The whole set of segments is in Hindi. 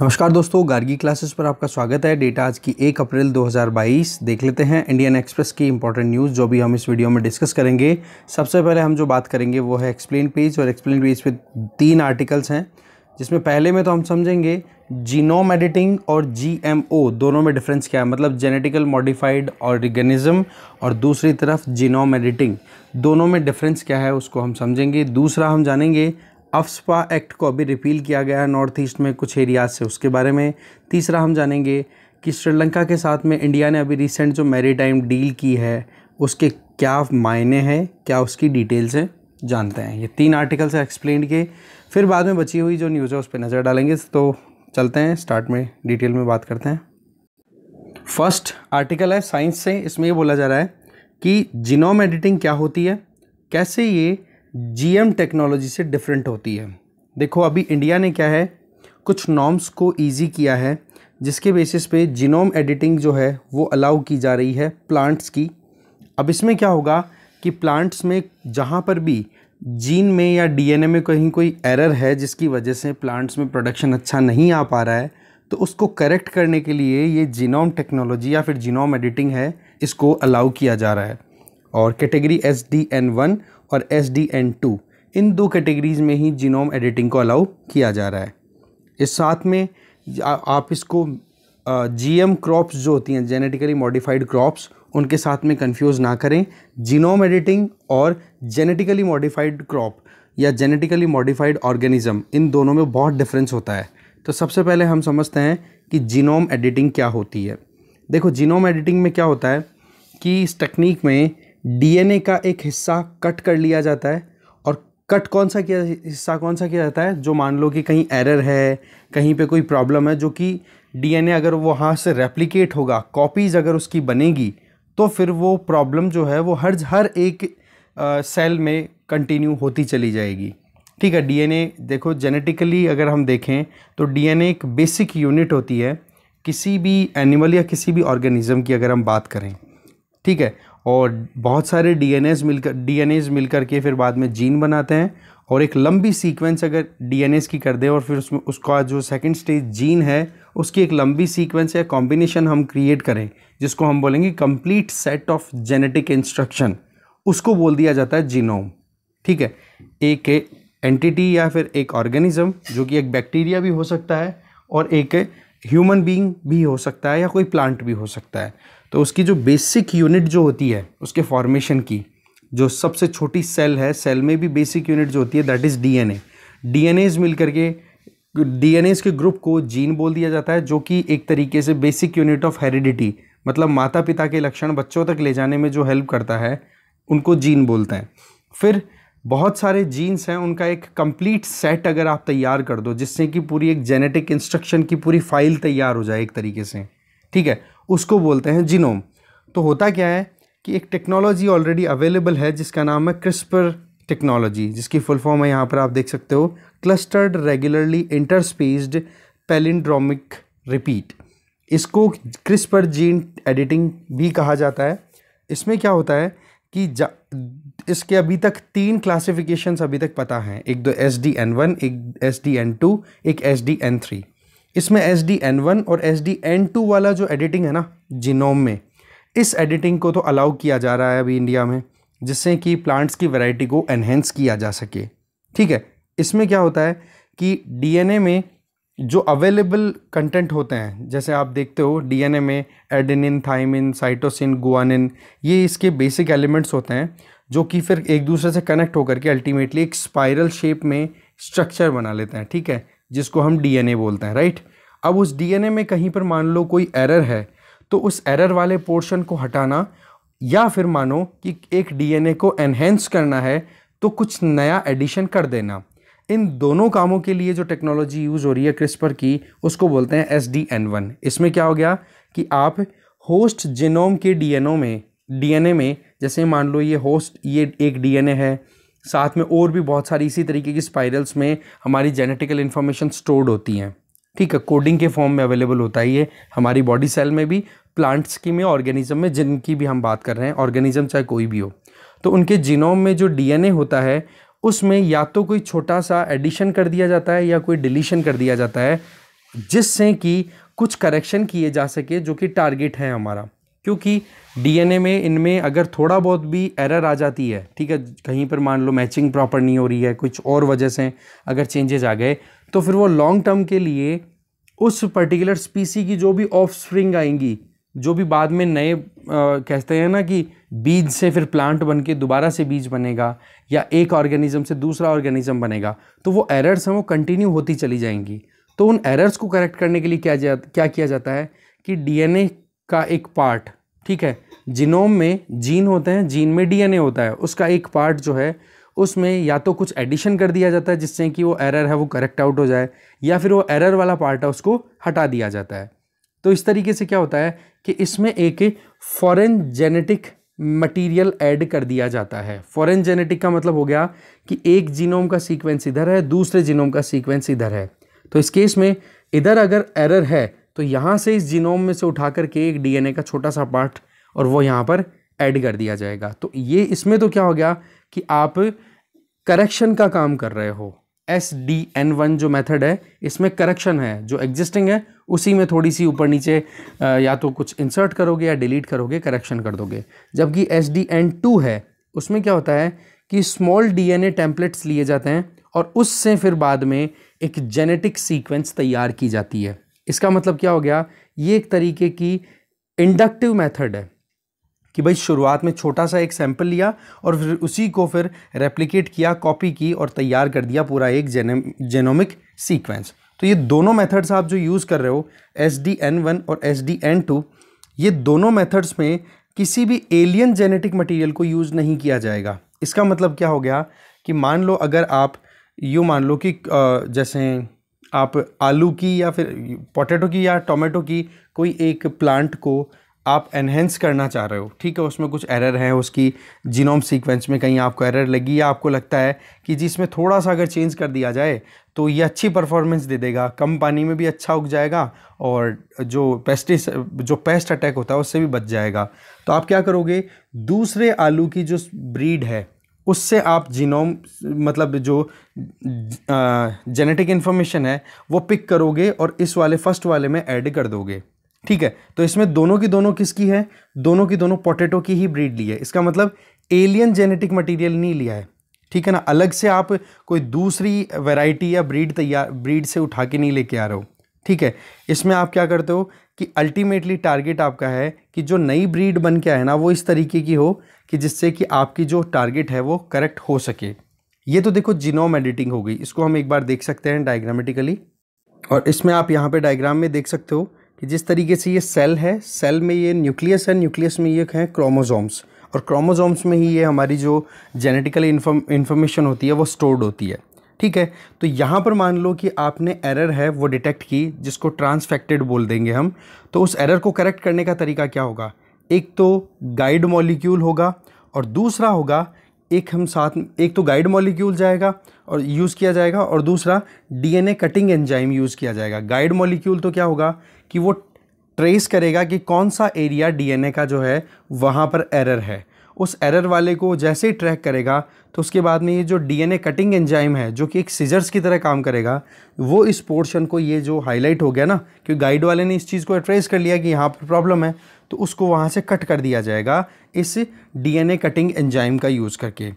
नमस्कार दोस्तों गार्गी क्लासेस पर आपका स्वागत है डेटा आज की 1 अप्रैल 2022 देख लेते हैं इंडियन एक्सप्रेस की इंपॉर्टेंट न्यूज़ जो भी हम इस वीडियो में डिस्कस करेंगे सबसे पहले हम जो बात करेंगे वो है एक्सप्लेन पेज और एक्सप्लेन पेज पे तीन आर्टिकल्स हैं जिसमें पहले में तो हम समझेंगे जीनोम एडिटिंग और जी दोनों में डिफरेंस क्या है मतलब जेनेटिकल मॉडिफाइड ऑर्गेनिज्म और दूसरी तरफ जीनोम एडिटिंग दोनों में डिफरेंस क्या है उसको हम समझेंगे दूसरा हम जानेंगे अफसपा एक्ट को अभी रिपील किया गया है नॉर्थ ईस्ट में कुछ एरियाज से उसके बारे में तीसरा हम जानेंगे कि श्रीलंका के साथ में इंडिया ने अभी रिसेंट जो मेरी डील की है उसके क्या मायने हैं क्या उसकी डिटेल्स हैं जानते हैं ये तीन आर्टिकल से एक्सप्लेन किए फिर बाद में बची हुई जो न्यूज़ है उस पर नज़र डालेंगे तो चलते हैं स्टार्ट में डिटेल में बात करते हैं फर्स्ट आर्टिकल है साइंस से इसमें ये बोला जा रहा है कि जिनोम एडिटिंग क्या होती है कैसे ये जीएम टेक्नोलॉजी से डिफरेंट होती है देखो अभी इंडिया ने क्या है कुछ नॉर्म्स को ईजी किया है जिसके बेसिस पे जीनोम एडिटिंग जो है वो अलाउ की जा रही है प्लांट्स की अब इसमें क्या होगा कि प्लांट्स में जहाँ पर भी जीन में या डीएनए में कहीं कोई एरर है जिसकी वजह से प्लांट्स में प्रोडक्शन अच्छा नहीं आ पा रहा है तो उसको करेक्ट करने के लिए ये जीनोम टेक्नोलॉजी या फिर जीनोम एडिटिंग है इसको अलाउ किया जा रहा है और category S D N one और एस डी एन टू इन दो कैटेगरीज़ में ही जीनोम एडिटिंग को अलाउ किया जा रहा है इस साथ में आप इसको जी एम क्रॉप्स जो होती हैं जेनेटिकली मॉडिफाइड क्रॉप्स उनके साथ में कंफ्यूज ना करें जीनोम एडिटिंग और जेनेटिकली मॉडिफाइड क्रॉप या जेनेटिकली मॉडिफाइड ऑर्गेनिज्म इन दोनों में बहुत डिफरेंस होता है तो सबसे पहले हम समझते हैं कि जीनोम एडिटिंग क्या होती है देखो जीनोम एडिटिंग में क्या होता है कि इस टेक्निक में डीएनए का एक हिस्सा कट कर लिया जाता है और कट कौन सा किया हिस्सा कौन सा किया जाता है जो मान लो कि कहीं एरर है कहीं पे कोई प्रॉब्लम है जो कि डीएनए अगर वहाँ से रेप्लिकेट होगा कॉपीज़ अगर उसकी बनेगी तो फिर वो प्रॉब्लम जो है वो हर हर एक सेल में कंटिन्यू होती चली जाएगी ठीक है डीएनए देखो जेनेटिकली अगर हम देखें तो डीएनए एक बेसिक यूनिट होती है किसी भी एनिमल या किसी भी ऑर्गेनिज़म की अगर हम बात करें ठीक है और बहुत सारे एज मिलकर डीएनएज मिलकर के फिर बाद में जीन बनाते हैं और एक लंबी सीक्वेंस अगर डीएनएस की कर दें और फिर उसमें उसका जो सेकंड स्टेज जीन है उसकी एक लंबी सीक्वेंस या कॉम्बिनेशन हम क्रिएट करें जिसको हम बोलेंगे complete set of genetic instruction उसको बोल दिया जाता है जीनोम ठीक है एक एंटिटी या फिर एक ऑर्गेनिज्म जो कि एक बैक्टीरिया भी हो सकता है और एक ह्यूमन बीइंग भी हो सकता है या कोई प्लांट भी हो सकता है तो उसकी जो बेसिक यूनिट जो होती है उसके फॉर्मेशन की जो सबसे छोटी सेल है सेल में भी बेसिक यूनिट जो होती है दैट इज़ डीएनए डीएनएज मिल करके डीएनएज के ग्रुप को जीन बोल दिया जाता है जो कि एक तरीके से बेसिक यूनिट ऑफ हेरिडिटी मतलब माता पिता के लक्षण बच्चों तक ले जाने में जो हेल्प करता है उनको जीन बोलते हैं फिर बहुत सारे जीन्स हैं उनका एक कंप्लीट सेट अगर आप तैयार कर दो जिससे कि पूरी एक जेनेटिक इंस्ट्रक्शन की पूरी फाइल तैयार हो जाए एक तरीके से ठीक है उसको बोलते हैं जीनोम तो होता क्या है कि एक टेक्नोलॉजी ऑलरेडी अवेलेबल है जिसका नाम है क्रिस्पर टेक्नोलॉजी जिसकी फुल फॉर्म है यहाँ पर आप देख सकते हो clustered regularly interspaced palindromic repeat इसको क्रिस्पर जीन एडिटिंग भी कहा जाता है इसमें क्या होता है कि जा इसके अभी तक तीन क्लासिफिकेशंस अभी तक पता हैं एक दो एस डी एन वन एक एस डी एन टू एक एस डी एन थ्री इसमें एस डी एन वन और एस डी एन टू वाला जो एडिटिंग है ना जिनोम में इस एडिटिंग को तो अलाउ किया जा रहा है अभी इंडिया में जिससे कि प्लांट्स की वैरायटी को एनहेंस किया जा सके ठीक है इसमें क्या होता है कि डीएनए में जो अवेलेबल कंटेंट होते हैं जैसे आप देखते हो डीएनए में एडिनिन थाइमिन साइटोसिन गुआनिन ये इसके बेसिक एलिमेंट्स होते हैं जो कि फिर एक दूसरे से कनेक्ट होकर के अल्टीमेटली एक स्पाइरल शेप में स्ट्रक्चर बना लेते हैं ठीक है जिसको हम डीएनए बोलते हैं राइट अब उस डीएनए में कहीं पर मान लो कोई एरर है तो उस एरर वाले पोर्शन को हटाना या फिर मानो कि एक डीएनए को एनहेंस करना है तो कुछ नया एडिशन कर देना इन दोनों कामों के लिए जो टेक्नोलॉजी यूज़ हो रही है क्रिस्पर की उसको बोलते हैं एस डी एन वन इसमें क्या हो गया कि आप होस्ट जिनोम के डीएनओ में डीएनए में जैसे मान लो ये होस्ट ये एक डीएनए है साथ में और भी बहुत सारी इसी तरीके की स्पाइरल्स में हमारी जेनेटिकल इन्फॉर्मेशन स्टोर्ड होती हैं ठीक है कोडिंग के फॉर्म में अवेलेबल होता ही है हमारी बॉडी सेल में भी प्लांट्स की में ऑर्गेनिज्म में जिनकी भी हम बात कर रहे हैं ऑर्गेनिज्म चाहे कोई भी हो तो उनके जीनोम में जो डीएनए होता है उसमें या तो कोई छोटा सा एडिशन कर दिया जाता है या कोई डिलीशन कर दिया जाता है जिससे कि कुछ करेक्शन किए जा सके जो कि टारगेट है हमारा क्योंकि डीएनए में इनमें अगर थोड़ा बहुत भी एरर आ जाती है ठीक है कहीं पर मान लो मैचिंग प्रॉपर नहीं हो रही है कुछ और वजह से अगर चेंजेज आ गए तो फिर वो लॉन्ग टर्म के लिए उस पर्टिकुलर स्पीसी की जो भी ऑफ स्प्रिंग आएंगी जो भी बाद में नए आ, कहते हैं ना कि बीज से फिर प्लांट बन के दोबारा से बीज बनेगा या एक ऑर्गेनिज्म से दूसरा ऑर्गेनिज्म बनेगा तो वो एरर्स हैं वो कंटिन्यू होती चली जाएंगी तो उन एरर्स को करेक्ट करने के लिए क्या जा क्या किया जाता है कि डीएनए का एक पार्ट ठीक है जीनोम में जीन होते हैं जीन में डीएनए होता है उसका एक पार्ट जो है उसमें या तो कुछ एडिशन कर दिया जाता है जिससे कि वो एरर है वो करेक्ट आउट हो जाए या फिर वो एरर वाला पार्ट है उसको हटा दिया जाता है तो इस तरीके से क्या होता है कि इसमें एक फॉरेन जेनेटिक मटेरियल ऐड कर दिया जाता है फॉरेन जेनेटिक का मतलब हो गया कि एक जीनोम का सीक्वेंस इधर है दूसरे जीनोम का सीक्वेंस इधर है तो इस केस में इधर अगर एरर है तो यहाँ से इस जीनोम में से उठा करके एक डीएनए का छोटा सा पार्ट और वो यहाँ पर ऐड कर दिया जाएगा तो ये इसमें तो क्या हो गया कि आप करेक्शन का काम कर रहे हो एस डी एन वन जो मेथड है इसमें करेक्शन है जो एग्जिस्टिंग है उसी में थोड़ी सी ऊपर नीचे या तो कुछ इंसर्ट करोगे या डिलीट करोगे करेक्शन कर दोगे जबकि एस डी एन टू है उसमें क्या होता है कि स्मॉल डीएनए टेम्पलेट्स लिए जाते हैं और उससे फिर बाद में एक जेनेटिक सीक्वेंस तैयार की जाती है इसका मतलब क्या हो गया ये एक तरीके की इंडक्टिव मेथड है कि भाई शुरुआत में छोटा सा एक सैंपल लिया और फिर उसी को फिर रेप्लिकेट किया कॉपी की और तैयार कर दिया पूरा एक जेने जेनोमिक सीक्वेंस तो ये दोनों मेथड्स आप जो यूज़ कर रहे हो एस डी एन वन और एस डी एन टू ये दोनों मेथड्स में किसी भी एलियन जेनेटिक मटेरियल को यूज़ नहीं किया जाएगा इसका मतलब क्या हो गया कि मान लो अगर आप यूँ मान लो कि जैसे आप आलू की या फिर पोटैटो की या टोमेटो की कोई एक प्लांट को आप एनहेंस करना चाह रहे हो ठीक है उसमें कुछ एरर है उसकी जीनोम सीक्वेंस में कहीं आपको एरर लगी या आपको लगता है कि जिसमें थोड़ा सा अगर चेंज कर दिया जाए तो ये अच्छी परफॉर्मेंस दे देगा कम पानी में भी अच्छा उग जाएगा और जो पेस्टिस जो पेस्ट अटैक होता है उससे भी बच जाएगा तो आप क्या करोगे दूसरे आलू की जो ब्रीड है उससे आप जीनोम मतलब जो जेनेटिक इन्फॉर्मेशन है वो पिक करोगे और इस वाले फर्स्ट वाले में ऐड कर दोगे ठीक है तो इसमें दोनों की दोनों किसकी है दोनों की दोनों पोटैटो की ही ब्रीड ली है इसका मतलब एलियन जेनेटिक मटेरियल नहीं लिया है ठीक है ना अलग से आप कोई दूसरी वैरायटी या ब्रीड तैयार ब्रीड से उठा के नहीं लेके आ रहे हो ठीक है इसमें आप क्या करते हो कि अल्टीमेटली टारगेट आपका है कि जो नई ब्रीड बन के आए ना वो इस तरीके की हो कि जिससे कि आपकी जो टारगेट है वो करेक्ट हो सके ये तो देखो जीनोम एडिटिंग हो गई इसको हम एक बार देख सकते हैं डायग्रामेटिकली और इसमें आप यहाँ पे डायग्राम में देख सकते हो कि जिस तरीके से ये सेल है सेल में ये न्यूक्लियस है न्यूक्लियस में ये हैं क्रोमोजोम्स और क्रोमोजोम्स में ही ये हमारी जो जेनेटिकल इन्फॉर्मेशन होती है वो स्टोर्ड होती है ठीक है तो यहाँ पर मान लो कि आपने एरर है वो डिटेक्ट की जिसको ट्रांसफेक्टेड बोल देंगे हम तो उस एरर को करेक्ट करने का तरीका क्या होगा एक तो गाइड मॉलिक्यूल होगा और दूसरा होगा एक हम साथ एक तो गाइड मॉलिक्यूल जाएगा और यूज़ किया जाएगा और दूसरा डीएनए कटिंग एंजाइम यूज़ किया जाएगा गाइड मॉलिक्यूल तो क्या होगा कि वो ट्रेस करेगा कि कौन सा एरिया डीएनए का जो है वहाँ पर एरर है उस एरर वाले को जैसे ही ट्रैक करेगा तो उसके बाद में ये जो डीएनए कटिंग एंजाइम है जो कि एक सीजर्स की तरह काम करेगा वो इस पोर्शन को ये जो हाईलाइट हो गया ना कि गाइड वाले ने इस चीज़ को एड्रेस कर लिया कि यहाँ पर प्रॉब्लम है तो उसको वहाँ से कट कर दिया जाएगा इस डीएनए कटिंग एंजाइम का यूज़ करके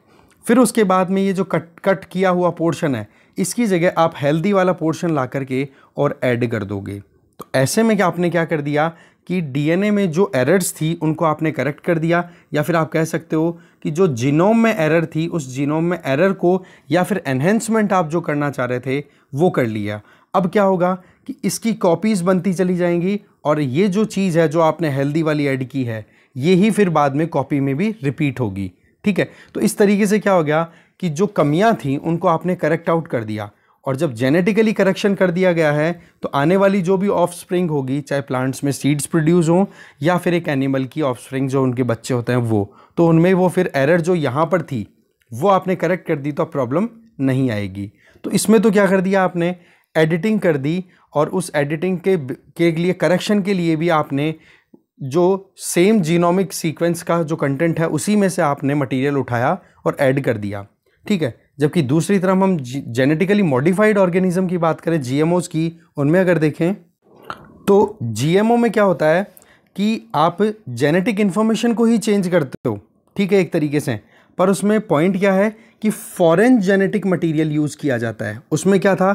फिर उसके बाद में ये जो कट कट किया हुआ पोर्शन है इसकी जगह आप हेल्दी वाला पोर्शन ला करके और ऐड कर दोगे तो ऐसे में क्या आपने क्या कर दिया कि डीएनए में जो एरर्स थी उनको आपने करेक्ट कर दिया या फिर आप कह सकते हो कि जो जीनोम में एरर थी उस जीनोम में एरर को या फिर एनहेंसमेंट आप जो करना चाह रहे थे वो कर लिया अब क्या होगा कि इसकी कॉपीज़ बनती चली जाएंगी और ये जो चीज़ है जो आपने हेल्दी वाली ऐड की है ये ही फिर बाद में कॉपी में भी रिपीट होगी ठीक है तो इस तरीके से क्या हो गया कि जो कमियाँ थी उनको आपने करेक्ट आउट कर दिया और जब जेनेटिकली करेक्शन कर दिया गया है तो आने वाली जो भी ऑफ स्प्रिंग होगी चाहे प्लांट्स में सीड्स प्रोड्यूस हों या फिर एक एनिमल की ऑफ स्प्रिंग जो उनके बच्चे होते हैं वो तो उनमें वो फिर एरर जो यहाँ पर थी वो आपने करेक्ट कर दी तो प्रॉब्लम नहीं आएगी तो इसमें तो क्या कर दिया आपने एडिटिंग कर दी और उस एडिटिंग के के लिए करेक्शन के लिए भी आपने जो सेम जीनोमिक सीक्वेंस का जो कंटेंट है उसी में से आपने मटेरियल उठाया और ऐड कर दिया ठीक है जबकि दूसरी तरफ हम जेनेटिकली मॉडिफाइड ऑर्गेनिज्म की बात करें जी की उनमें अगर देखें तो जी में क्या होता है कि आप जेनेटिक इन्फॉर्मेशन को ही चेंज करते हो ठीक है एक तरीके से पर उसमें पॉइंट क्या है कि फॉरेन जेनेटिक मटेरियल यूज़ किया जाता है उसमें क्या था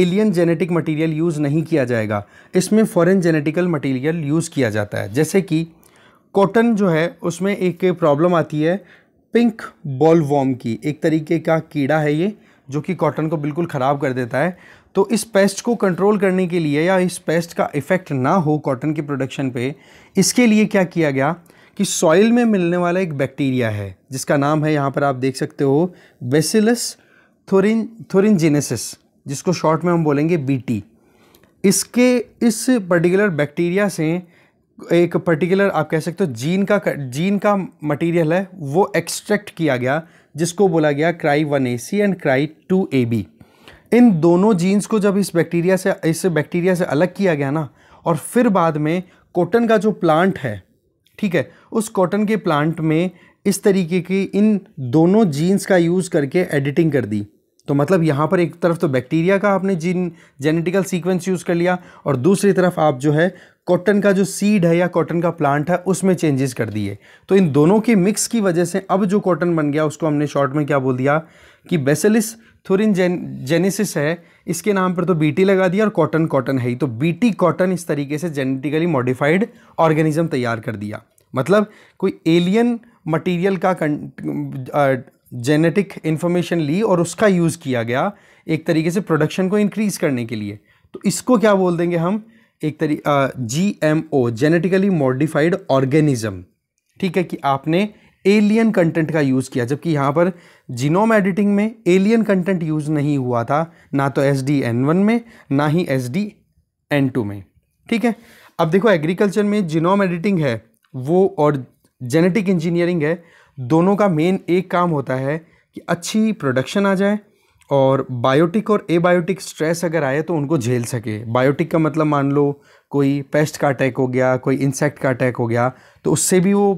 एलियन जेनेटिक मटेरियल यूज़ नहीं किया जाएगा इसमें फॉरेन जेनेटिकल मटेरियल यूज़ किया जाता है जैसे कि कॉटन जो है उसमें एक प्रॉब्लम आती है पिंक बॉल वॉम की एक तरीके का कीड़ा है ये जो कि कॉटन को बिल्कुल ख़राब कर देता है तो इस पेस्ट को कंट्रोल करने के लिए या इस पेस्ट का इफ़ेक्ट ना हो कॉटन की प्रोडक्शन पे इसके लिए क्या किया गया कि सॉइल में मिलने वाला एक बैक्टीरिया है जिसका नाम है यहाँ पर आप देख सकते हो बेसिलस थोरिन थोरिनजिनेसिस जिसको शॉर्ट में हम बोलेंगे बी इसके इस पर्टिकुलर बैक्टीरिया से एक पर्टिकुलर आप कह सकते हो जीन का जीन का मटेरियल है वो एक्सट्रैक्ट किया गया जिसको बोला गया Cry one A C and Cry two A B इन दोनों जीन्स को जब इस बैक्टीरिया से इस बैक्टीरिया से अलग किया गया ना और फिर बाद में कॉटन का जो प्लांट है ठीक है उस कॉटन के प्लांट में इस तरीके की इन दोनों जीन्स का यूज़ करके एडिटिंग कर दी तो मतलब यहाँ पर एक तरफ तो बैक्टीरिया का आपने जीन जेनेटिकल सीक्वेंस यूज़ कर लिया और दूसरी तरफ आप जो है कॉटन का जो सीड है या कॉटन का प्लांट है उसमें चेंजेस कर दिए तो इन दोनों के मिक्स की वजह से अब जो कॉटन बन गया उसको हमने शॉर्ट में क्या बोल दिया कि बेसिलिस थुरिन जेन, जेनेसिस है इसके नाम पर तो बीटी लगा दिया और कॉटन कॉटन है ही तो बीटी कॉटन इस तरीके से जेनेटिकली मॉडिफाइड ऑर्गेनिज्म तैयार कर दिया मतलब कोई एलियन मटीरियल का जेनेटिक इन्फॉर्मेशन ली और उसका यूज़ किया गया एक तरीके से प्रोडक्शन को इंक्रीज़ करने के लिए तो इसको क्या बोल देंगे हम एक तरी G M O genetically modified organism ठीक है कि आपने एलियन कंटेंट का यूज़ किया जबकि यहाँ पर जीनोम एडिटिंग में एलियन कंटेंट यूज़ नहीं हुआ था ना तो एस डी एन वन में ना ही एस डी एन टू में ठीक है अब देखो एग्रीकल्चर में जीनोम एडिटिंग है वो और जेनेटिक इंजीनियरिंग है दोनों का मेन एक काम होता है कि अच्छी प्रोडक्शन आ जाए और बायोटिक और एबायोटिक स्ट्रेस अगर आए तो उनको झेल सके बायोटिक का मतलब मान लो कोई पेस्ट का अटैक हो गया कोई इंसेक्ट का अटैक हो गया तो उससे भी वो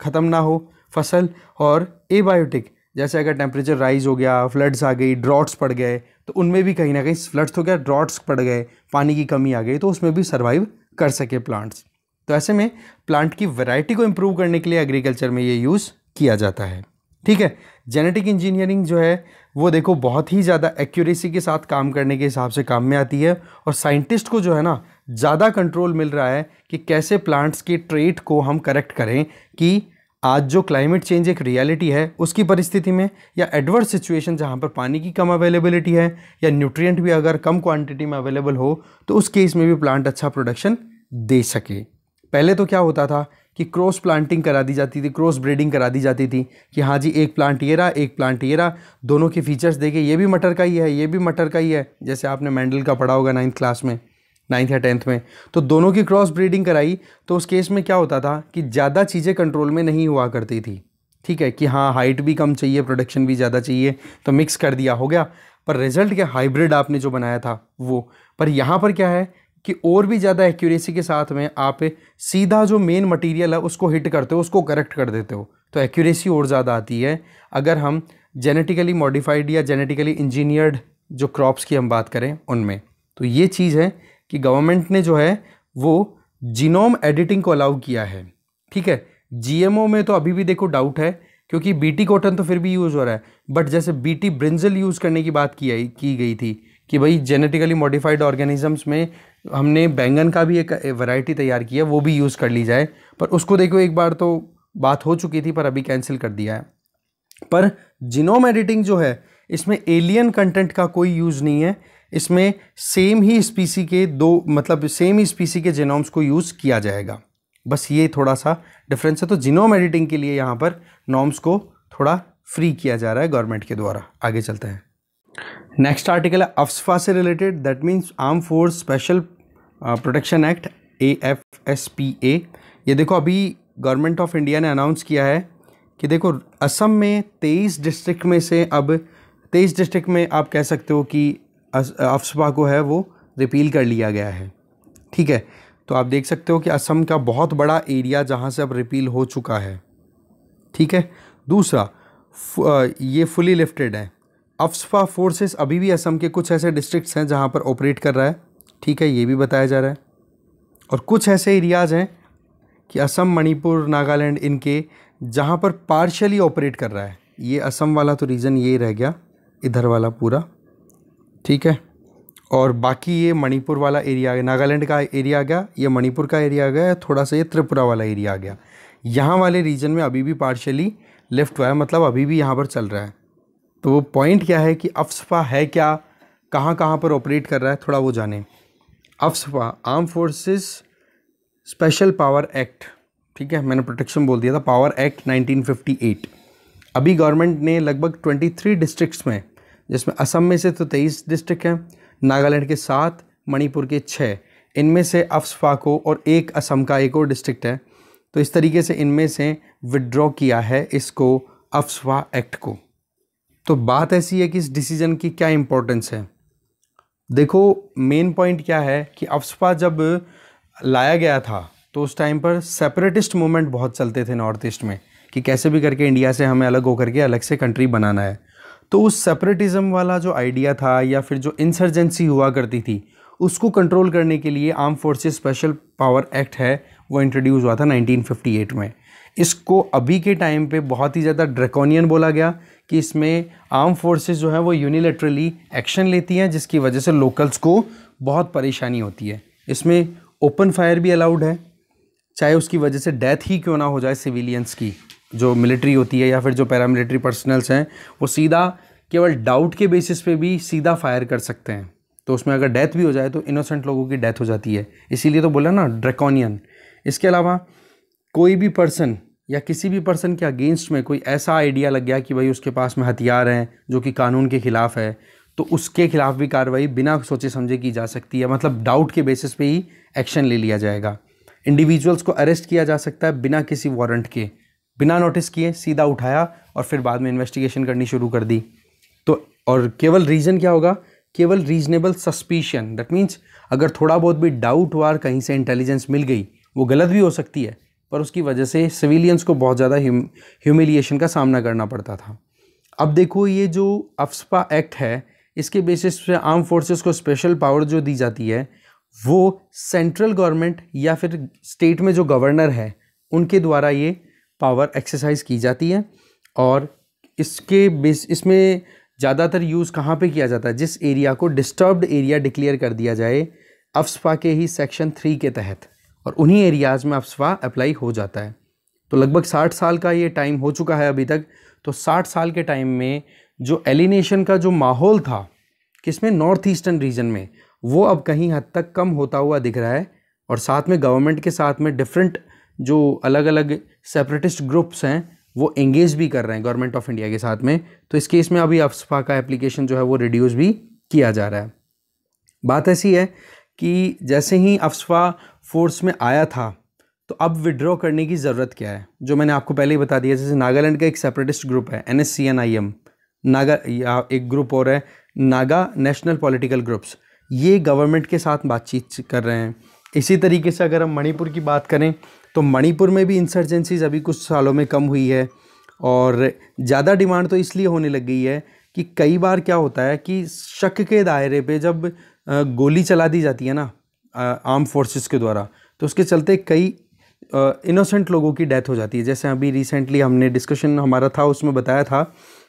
ख़त्म ना हो फसल और एबायोटिक जैसे अगर टेम्परेचर राइज हो गया फ्लड्स आ गई ड्रॉट्स पड़ गए तो उनमें भी कहीं ना कहीं फ्लड्स हो गया ड्रॉट्स पड़ गए पानी की कमी आ गई तो उसमें भी सर्वाइव कर सके प्लांट्स तो ऐसे में प्लांट की वैरायटी को इम्प्रूव करने के लिए एग्रीकल्चर में ये यूज़ किया जाता है ठीक है जेनेटिक इंजीनियरिंग जो है वो देखो बहुत ही ज़्यादा एक्यूरेसी के साथ काम करने के हिसाब से काम में आती है और साइंटिस्ट को जो है ना ज़्यादा कंट्रोल मिल रहा है कि कैसे प्लांट्स के ट्रेट को हम करेक्ट करें कि आज जो क्लाइमेट चेंज एक रियलिटी है उसकी परिस्थिति में या एडवर्स सिचुएशन जहाँ पर पानी की कम अवेलेबिलिटी है या न्यूट्रिएंट भी अगर कम क्वांटिटी में अवेलेबल हो तो उस केस में भी प्लांट अच्छा प्रोडक्शन दे सके पहले तो क्या होता था कि क्रॉस प्लांटिंग करा दी जाती थी क्रॉस ब्रीडिंग करा दी जाती थी कि हाँ जी एक प्लांट ये रहा एक प्लांट ये रहा दोनों के फीचर्स देखे ये भी मटर का ही है ये भी मटर का ही है जैसे आपने मैंडल का पढ़ा होगा नाइन्थ क्लास में नाइन्थ या टेंथ में तो दोनों की क्रॉस ब्रीडिंग कराई तो उस केस में क्या होता था कि ज़्यादा चीज़ें कंट्रोल में नहीं हुआ करती थी ठीक है कि हाँ हाइट भी कम चाहिए प्रोडक्शन भी ज़्यादा चाहिए तो मिक्स कर दिया हो गया पर रिजल्ट क्या हाइब्रिड आपने जो बनाया था वो पर यहाँ पर क्या है कि और भी ज़्यादा एक्यूरेसी के साथ में आप सीधा जो मेन मटेरियल है उसको हिट करते हो उसको करेक्ट कर देते हो तो एक्यूरेसी और ज़्यादा आती है अगर हम जेनेटिकली मॉडिफाइड या जेनेटिकली इंजीनियर्ड जो क्रॉप्स की हम बात करें उनमें तो ये चीज़ है कि गवर्नमेंट ने जो है वो जीनोम एडिटिंग को अलाउ किया है ठीक है जीएमओ में तो अभी भी देखो डाउट है क्योंकि बीटी कॉटन तो फिर भी यूज़ हो रहा है बट जैसे बीटी ब्रिंजल यूज़ करने की बात की की गई थी कि भाई जेनेटिकली मॉडिफाइड ऑर्गेनिजम्स में हमने बैंगन का भी एक वैरायटी तैयार की है वो भी यूज़ कर ली जाए पर उसको देखो एक बार तो बात हो चुकी थी पर अभी कैंसिल कर दिया है पर जिनोम एडिटिंग जो है इसमें एलियन कंटेंट का कोई यूज़ नहीं है इसमें सेम ही स्पीसी के दो मतलब सेम ही स्पीसी के जिनोम्स को यूज़ किया जाएगा बस ये थोड़ा सा डिफरेंस है तो जिनोम एडिटिंग के लिए यहाँ पर नॉम्स को थोड़ा फ्री किया जा रहा है गवर्नमेंट के द्वारा आगे चलते हैं नेक्स्ट आर्टिकल है अफसफा से related that means arm force special protection act A F S P A ये देखो अभी गवर्नमेंट ऑफ इंडिया ने अनाउंस किया है कि देखो असम में तेईस डिस्ट्रिक्ट में से अब तेईस डिस्ट्रिक्ट में आप कह सकते हो कि अफसपा को है वो रिपील कर लिया गया है ठीक है तो आप देख सकते हो कि असम का बहुत बड़ा एरिया जहाँ से अब रिपील हो चुका है ठीक है दूसरा ये फुली लिफ्टेड है अफसपा फोर्सेस अभी भी असम के कुछ ऐसे डिस्ट्रिक्ट्स हैं जहाँ पर ऑपरेट कर रहा है ठीक है ये भी बताया जा रहा है और कुछ ऐसे एरियाज़ हैं कि असम मणिपुर नागालैंड इनके जहाँ पर पार्शली ऑपरेट कर रहा है ये असम वाला तो रीज़न ये रह गया इधर वाला पूरा ठीक है और बाकी ये मणिपुर वाला एरिया आ गया नागालैंड का एरिया आ गया ये मणिपुर का एरिया आ गया थोड़ा सा ये त्रिपुरा वाला एरिया आ गया यहाँ वाले रीजन में अभी भी पार्शली लेफ्ट हुआ है मतलब अभी भी यहाँ पर चल रहा है तो वो पॉइंट क्या है कि अफसफा है क्या कहाँ कहाँ पर ऑपरेट कर रहा है थोड़ा वो जाने AFSPA arm forces special power act ठीक है मैंने प्रोटेक्शन बोल दिया था पावर एक्ट 1958 अभी गवर्नमेंट ने लगभग 23 डिस्ट्रिक्ट्स में जिसमें असम में से तो 23 डिस्ट्रिक्ट हैं नागालैंड के सात मणिपुर के छः इनमें से अफसपा को और एक असम का एक और डिस्ट्रिक्ट है तो इस तरीके से इनमें से विड्रॉ किया है इसको अफसवा एक्ट को तो बात ऐसी है कि इस डिसीज़न की क्या इम्पोर्टेंस है देखो मेन पॉइंट क्या है कि अफसपा जब लाया गया था तो उस टाइम पर सेपरेटिस्ट मूवमेंट बहुत चलते थे नॉर्थ ईस्ट में कि कैसे भी करके इंडिया से हमें अलग होकर के अलग से कंट्री बनाना है तो उस सेपरेटिज़म वाला जो आइडिया था या फिर जो इंसर्जेंसी हुआ करती थी उसको कंट्रोल करने के लिए arm forces special power act है वो इंट्रोड्यूस हुआ था 1958 में इसको अभी के टाइम पे बहुत ही ज़्यादा ड्रैकोनियन बोला गया कि इसमें आर्म फोर्सेस जो है वो यूनिलेटरली एक्शन लेती हैं जिसकी वजह से लोकल्स को बहुत परेशानी होती है इसमें ओपन फायर भी अलाउड है चाहे उसकी वजह से डेथ ही क्यों ना हो जाए सिविलियंस की जो मिलिट्री होती है या फिर जो पैरामिलिट्री पर्सनल्स हैं वो सीधा केवल डाउट के बेसिस पे भी सीधा फायर कर सकते हैं तो उसमें अगर डेथ भी हो जाए तो इनोसेंट लोगों की डेथ हो जाती है इसीलिए तो बोला ना ड्रैकोनियन इसके अलावा कोई भी पर्सन या किसी भी पर्सन के अगेंस्ट में कोई ऐसा आइडिया लग गया कि भाई उसके पास में हथियार हैं जो कि कानून के ख़िलाफ़ है तो उसके खिलाफ भी कार्रवाई बिना सोचे समझे की जा सकती है मतलब डाउट के बेसिस पे ही एक्शन ले लिया जाएगा इंडिविजुअल्स को अरेस्ट किया जा सकता है बिना किसी वारंट के बिना नोटिस किए सीधा उठाया और फिर बाद में इन्वेस्टिगेशन करनी शुरू कर दी तो और केवल रीज़न क्या होगा केवल रीजनेबल सस्पिशन दैट मीन्स अगर थोड़ा बहुत भी डाउट वार कहीं से इंटेलिजेंस मिल गई वो गलत भी हो सकती है पर उसकी वजह से सिविलियंस को बहुत ज़्यादा ह्यूमिलिएशन का सामना करना पड़ता था अब देखो ये जो अफ्सपा एक्ट है इसके बेसिस पे आर्म फोर्सेस को स्पेशल पावर जो दी जाती है वो सेंट्रल गवर्नमेंट या फिर स्टेट में जो गवर्नर है उनके द्वारा ये पावर एक्सरसाइज की जाती है और इसके बेस इसमें ज़्यादातर यूज़ कहाँ पे किया जाता है जिस एरिया को डिस्टर्ब्ड एरिया डिक्लेयर कर दिया जाए अफ्सपा के ही सेक्शन थ्री के तहत और उन्हीं एरियाज़ में अफसवा अप्लाई हो जाता है तो लगभग 60 साल का ये टाइम हो चुका है अभी तक तो 60 साल के टाइम में जो एलिनेशन का जो माहौल था किसमें नॉर्थ ईस्टर्न रीजन में वो अब कहीं हद तक कम होता हुआ दिख रहा है और साथ में गवर्नमेंट के साथ में डिफरेंट जो अलग अलग सेपरेटिस्ट ग्रुप्स हैं वो एंगेज भी कर रहे हैं गवर्नमेंट ऑफ इंडिया के साथ में तो इस केस में अभी अफसफा का एप्लीकेशन जो है वो रिड्यूस भी किया जा रहा है बात ऐसी है कि जैसे ही अफसफा फोर्स में आया था तो अब विड्रॉ करने की ज़रूरत क्या है जो मैंने आपको पहले ही बता दिया जैसे नागालैंड का एक सेपरेटिस्ट ग्रुप है N S C N I M Naga या एक ग्रुप और है नागा नेशनल पॉलिटिकल ग्रुप्स ये गवर्नमेंट के साथ बातचीत कर रहे हैं इसी तरीके से अगर हम मणिपुर की बात करें तो मणिपुर में भी इंसर्जेंसीज अभी कुछ सालों में कम हुई है और ज़्यादा डिमांड तो इसलिए होने लग गई है कि कई बार क्या होता है कि शक के दायरे पे जब गोली चला दी जाती है ना आर्म फोर्सेस के द्वारा तो उसके चलते कई इनोसेंट लोगों की डेथ हो जाती है जैसे अभी रिसेंटली हमने डिस्कशन हमारा था उसमें बताया था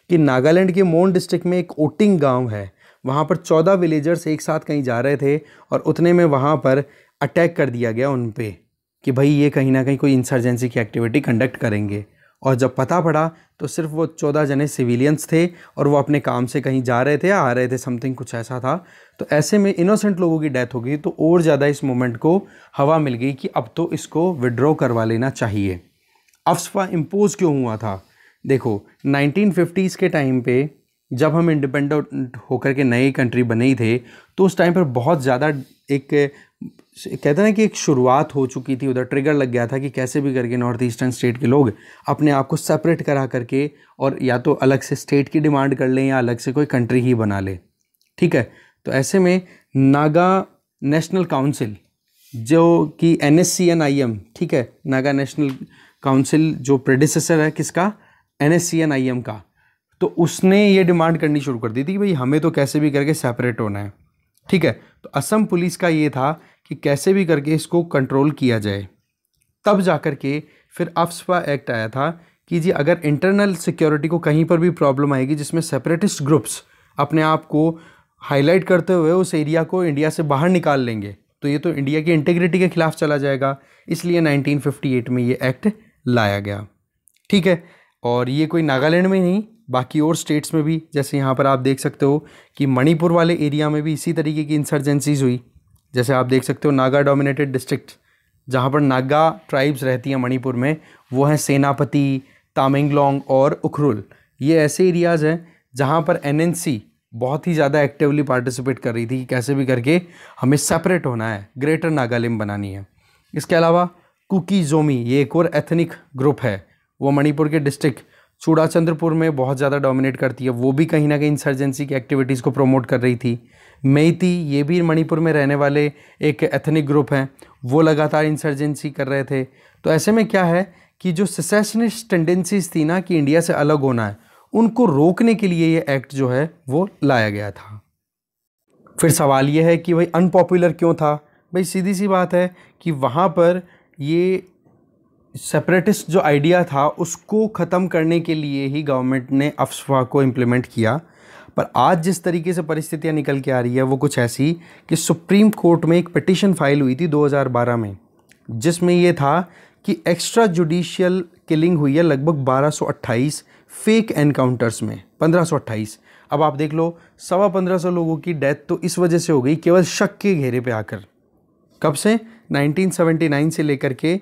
कि नागालैंड के मोन डिस्ट्रिक्ट में एक ओटिंग गांव है वहाँ पर चौदह विलेजर्स एक साथ कहीं जा रहे थे और उतने में वहाँ पर अटैक कर दिया गया उन पर कि भाई ये कहीं ना कहीं कोई इंसर्जेंसी की एक्टिविटी कंडक्ट करेंगे और जब पता पड़ा तो सिर्फ वो चौदह जने सिविलियंस थे और वो अपने काम से कहीं जा रहे थे आ रहे थे समथिंग कुछ ऐसा था तो ऐसे में इनोसेंट लोगों की डेथ हो गई तो और ज़्यादा इस मोमेंट को हवा मिल गई कि अब तो इसको विड्रॉ करवा लेना चाहिए अफसफा इम्पोज क्यों हुआ था देखो नाइनटीन के टाइम पर जब हम इंडिपेंडेंट होकर के नई कंट्री बने ही थे तो उस टाइम पर बहुत ज़्यादा एक कहते हैं कि एक शुरुआत हो चुकी थी उधर ट्रिगर लग गया था कि कैसे भी करके नॉर्थ ईस्टर्न स्टेट के लोग अपने आप को सेपरेट करा करके और या तो अलग से स्टेट की डिमांड कर लें या अलग से कोई कंट्री ही बना लें ठीक है तो ऐसे में नागा नेशनल काउंसिल जो कि N S C N I M ठीक है नागा नेशनल काउंसिल जो प्रेडिसेसर है किसका N S C N I M का तो उसने ये डिमांड करनी शुरू कर दी थी कि भाई हमें तो कैसे भी करके सेपरेट होना है ठीक है तो असम पुलिस का ये था कि कैसे भी करके इसको कंट्रोल किया जाए तब जा कर के फिर अफसपा एक्ट आया था कि जी अगर इंटरनल सिक्योरिटी को कहीं पर भी प्रॉब्लम आएगी जिसमें सेपरेटिस्ट ग्रुप्स अपने आप को हाईलाइट करते हुए उस एरिया को इंडिया से बाहर निकाल लेंगे तो ये तो इंडिया की इंटेग्रिटी के खिलाफ चला जाएगा इसलिए 1958 में ये एक्ट लाया गया ठीक है और ये कोई नागालैंड में नहीं बाकी और स्टेट्स में भी जैसे यहाँ पर आप देख सकते हो कि मणिपुर वाले एरिया में भी इसी तरीके की इंसर्जेंसीज हुई जैसे आप देख सकते हो नागा डोमिनेटेड डिस्ट्रिक्ट जहाँ पर नागा ट्राइब्स रहती हैं मणिपुर में वो हैं सेनापति तामेंगलोंग और उखरुल ये ऐसे एरियाज़ हैं जहाँ पर एनएनसी बहुत ही ज़्यादा एक्टिवली पार्टिसिपेट कर रही थी कि कैसे भी करके हमें सेपरेट होना है ग्रेटर नागालैंड बनानी है इसके अलावा कुकी जोमी ये एक और एथनिक ग्रुप है वो मणिपुर के डिस्ट्रिक्ट चूड़ाचंद्रपुर में बहुत ज़्यादा डोमिनेट करती है वो भी कहीं ना कहीं इंसर्जेंसी की एक्टिविटीज़ को प्रमोट कर रही थी मेती ये भी मणिपुर में रहने वाले एक एथनिक ग्रुप हैं वो लगातार इंसर्जेंसी कर रहे थे तो ऐसे में क्या है कि जो सिसेशनिस्ट टेंडेंसीज थी ना कि इंडिया से अलग होना है उनको रोकने के लिए ये एक्ट जो है वो लाया गया था फिर सवाल ये है कि भाई अनपॉपुलर क्यों था भाई सीधी सी बात है कि वहाँ पर ये सेपरेटिस्ट जो आइडिया था उसको ख़त्म करने के लिए ही गवर्नमेंट ने अफसवा को इम्प्लीमेंट किया पर आज जिस तरीके से परिस्थितियाँ निकल के आ रही है वो कुछ ऐसी कि सुप्रीम कोर्ट में एक पटिशन फाइल हुई थी 2012 में जिसमें ये था कि एक्स्ट्रा जुडिशियल किलिंग हुई है लगभग बारह फेक एनकाउंटर्स में पंद्रह अब आप देख लो सवा पंद्रह सौ लोगों की डेथ तो इस वजह से हो गई केवल शक के घेरे पे आकर कब से 1979 से लेकर के